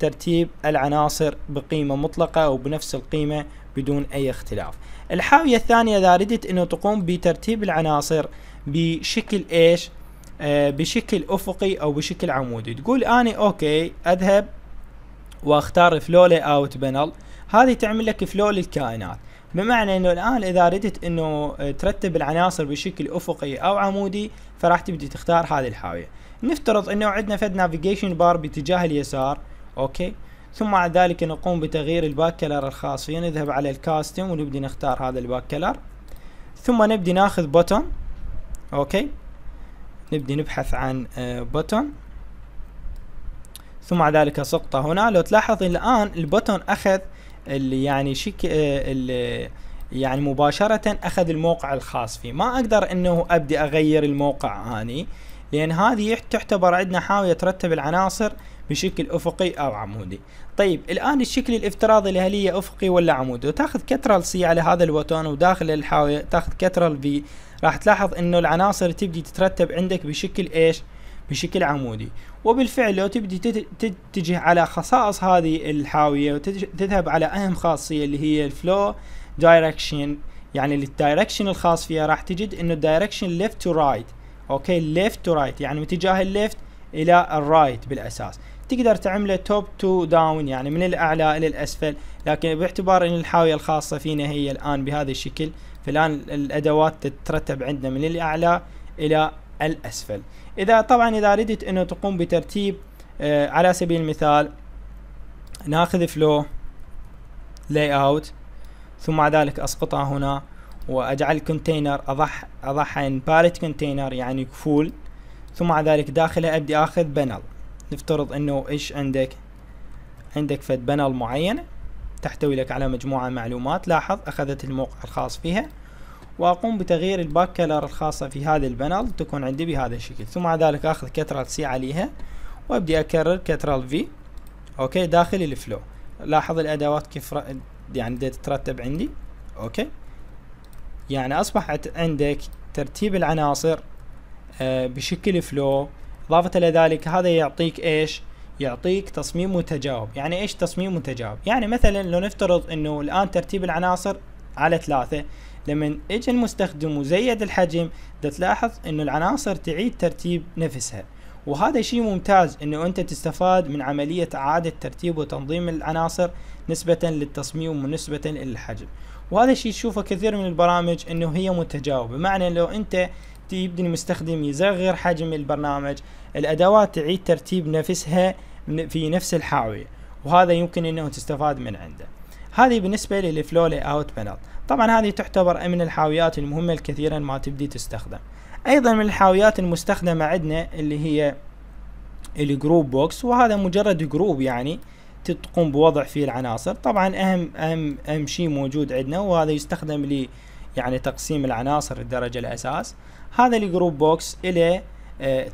لترتيب العناصر بقيمة مطلقة او بنفس القيمة بدون اي اختلاف الحاوية الثانية اذا ردت انه تقوم بترتيب العناصر بشكل ايش آه، بشكل افقي او بشكل عمودي تقول اني اوكي اذهب واختار فلو لاي اوت بانل هذه تعمل لك فلو للكائنات بمعنى انه الان اذا ردت انه ترتب العناصر بشكل افقي او عمودي فراح تبدي تختار هذه الحاويه نفترض انه عندنا فد نافيجيشن بار باتجاه اليسار اوكي ثم بعد ذلك نقوم بتغيير الباك كلر الخاص فيه نذهب على الكاستم ونبدي نختار هذا الباك كلر ثم نبدي ناخذ بوتون اوكي نبدي نبحث عن بوتون آه، ثم بعد ذلك سقطة هنا لو تلاحظ الآن البوتون أخذ اللي يعني شك آه، اللي يعني مباشرة أخذ الموقع الخاص فيه ما أقدر أنه أبدي أغير الموقع هاني لأن هذه تعتبر عندنا حاوية ترتب العناصر بشكل أفقي أو عمودي طيب الآن الشكل الافتراضي هل هي أفقي ولا عمودي وتاخذ كترال سي على هذا الوتون وداخل الحاوية تاخذ كترال في راح تلاحظ أنه العناصر تبدي تترتب عندك بشكل إيش بشكل عمودي وبالفعل لو تبدي تتجه على خصائص هذه الحاوية وتذهب على أهم خاصية اللي هي الفلو دايركشن يعني الدايركشن الخاص فيها راح تجد انه الدايركشن ليفت تو رايت اوكي ليفت تو رايت يعني من اتجاه الليفت الى الرايت بالاساس تقدر تعمله توب تو داون يعني من الاعلى الى الاسفل لكن باعتبار ان الحاويه الخاصه فينا هي الان بهذا الشكل فالان الادوات تترتب عندنا من الاعلى الى الاسفل اذا طبعا اذا ردت انه تقوم بترتيب آه على سبيل المثال ناخذ فلو لاي اوت ثم بعد ذلك اسقطها هنا واجعل كونتينر اضح اضعن باليت كونتينر يعني فول ثم بعد ذلك داخله ابدي اخذ بنل نفترض انه ايش عندك عندك فد بنل معينه تحتوي لك على مجموعه معلومات لاحظ اخذت الموقع الخاص فيها واقوم بتغيير الباك كلر الخاصه في هذا البنل تكون عندي بهذا الشكل ثم بعد ذلك اخذ كترال سي عليها وابدي اكرر كترال في اوكي داخل الفلو لاحظ الادوات كيف يعني بدات تترتب عندي اوكي يعني أصبحت عندك ترتيب العناصر آه، بشكل فلو إضافة إلى ذلك هذا يعطيك إيش يعطيك تصميم متجاوب يعني إيش تصميم متجاوب يعني مثلا لو نفترض أنه الآن ترتيب العناصر على ثلاثة لما اجى المستخدم وزيد الحجم تلاحظ انه العناصر تعيد ترتيب نفسها وهذا شيء ممتاز انه انت تستفاد من عملية اعادة ترتيب وتنظيم العناصر نسبة للتصميم ونسبة للحجم وهذا الشيء تشوفه كثير من البرامج انه هي متجاوبه بمعنى لو انت تبدي المستخدم يصغر حجم البرنامج الادوات تعيد ترتيب نفسها في نفس الحاويه وهذا يمكن انه تستفاد من عنده هذه بالنسبه للفلو لي اوت بانل طبعا هذه تعتبر من الحاويات المهمه الكثيرا ما تبدي تستخدم ايضا من الحاويات المستخدمه عندنا اللي هي الجروب بوكس وهذا مجرد جروب يعني تقوم بوضع فيه العناصر طبعا اهم اهم اهم شيء موجود عندنا وهذا يستخدم ل يعني تقسيم العناصر الدرجة الاساس هذا الجروب بوكس الى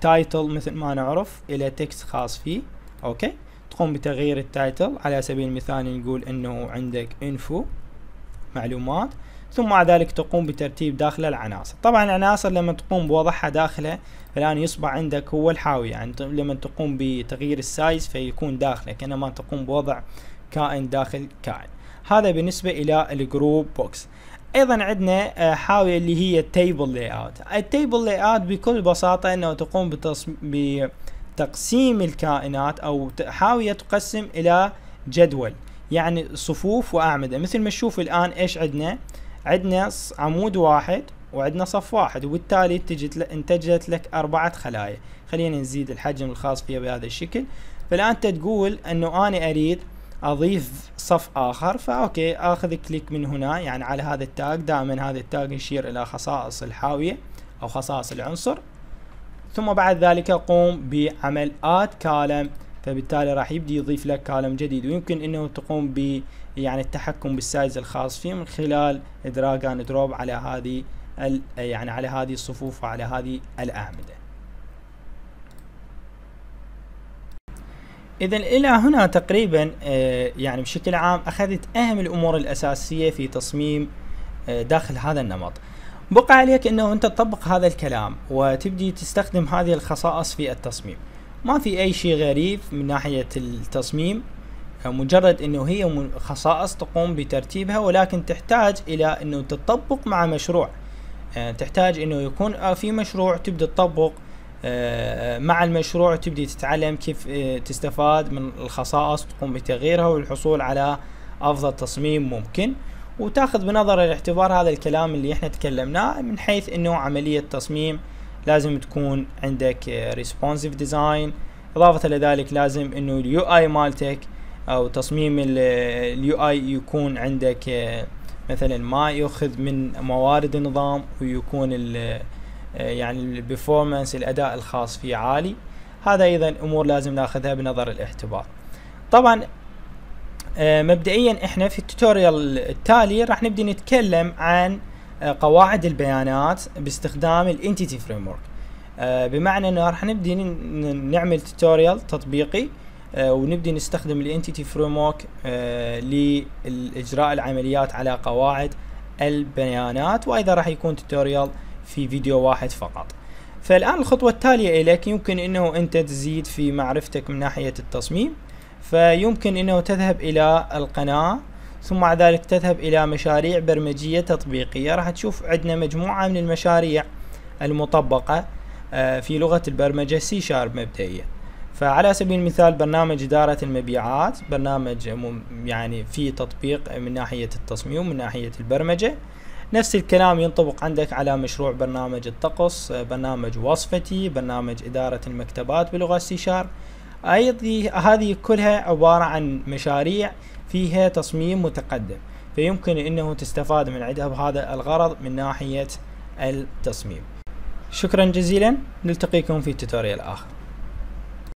تايتل آه، مثل ما نعرف الى تكست خاص فيه اوكي تقوم بتغيير التايتل على سبيل المثال نقول انه عندك انفو معلومات ثم بعد ذلك تقوم بترتيب داخل العناصر طبعا العناصر لما تقوم بوضعها داخله الآن يصبح عندك هو الحاوية يعني لما تقوم بتغيير السايز فيكون داخله كأنما تقوم بوضع كائن داخل كائن هذا بالنسبة إلى الجروب بوكس ايضا عندنا آه، حاويه اللي هي التيبل لاي اوت التيبل لاي اوت بكل بساطه انه تقوم بتقسيم الكائنات او حاويه تقسم الى جدول يعني صفوف واعمده مثل ما تشوف الان ايش عندنا عندنا عمود واحد وعندنا صف واحد وبالتالي انتجت انتجت لك أربعة خلايا خلينا نزيد الحجم الخاص فيها بهذا الشكل فالآن أنت تقول أنه أنا أريد أضيف صف آخر فأوكي آخذ كليك من هنا يعني على هذا التاج دائما هذا التاج يشير إلى خصائص الحاوية أو خصائص العنصر ثم بعد ذلك قوم بعمل آد كالم فبالتالي راح يبدي يضيف لك كالم جديد ويمكن أنه تقوم ب يعني التحكم بالسايز الخاص فيه من خلال دراج اند دروب على هذه يعني على هذه الصفوف وعلى هذه الاعمده اذا الى هنا تقريبا آه، يعني بشكل عام اخذت اهم الامور الاساسيه في تصميم آه، داخل هذا النمط بقى عليك انه انت تطبق هذا الكلام وتبدي تستخدم هذه الخصائص في التصميم ما في اي شيء غريب من ناحيه التصميم مجرد انه هي خصائص تقوم بترتيبها ولكن تحتاج الى انه تطبق مع مشروع آه، تحتاج انه يكون آه، في مشروع تبدا تطبق آه، مع المشروع تبدا تتعلم كيف تستفاد من الخصائص تقوم بتغييرها والحصول على افضل تصميم ممكن وتاخذ بنظر الاعتبار هذا الكلام اللي احنا تكلمناه من حيث انه عملية تصميم لازم تكون عندك ريسبونسيف ديزاين اضافة لذلك لازم انه اليو اي مالتك او تصميم اليو اي يكون عندك آه، مثلا ما ياخذ من موارد النظام ويكون الـ آه، يعني البرفورمانس الاداء الخاص فيه عالي هذا ايضا امور لازم ناخذها بنظر الاحتباط طبعا آه، مبدئيا احنا في التوتوريال التالي راح نبدي نتكلم عن قواعد البيانات باستخدام الانتيتي فريم بمعنى انه راح نبدي نعمل توتوريال تطبيقي آه، ونبدي نستخدم الانتيتي فريم ورك لاجراء العمليات على قواعد البيانات وايضا راح يكون توتوريال في فيديو واحد فقط فالان الخطوه التاليه لك يمكن انه انت تزيد في معرفتك من ناحيه التصميم فيمكن انه تذهب الى القناه ثم بعد ذلك تذهب الى مشاريع برمجيه تطبيقيه راح تشوف عندنا مجموعه من المشاريع المطبقه آه، في لغه البرمجه سي شارب مبدئيا فعلى سبيل المثال برنامج إدارة المبيعات برنامج يعني في تطبيق من ناحية التصميم من ناحية البرمجة نفس الكلام ينطبق عندك على مشروع برنامج الطقس برنامج وصفتي برنامج إدارة المكتبات بلغة سي شارب أيضا هذه كلها عبارة عن مشاريع فيها تصميم متقدم فيمكن انه تستفاد من عدها بهذا الغرض من ناحية التصميم شكرا جزيلا نلتقيكم في توتوريال آخر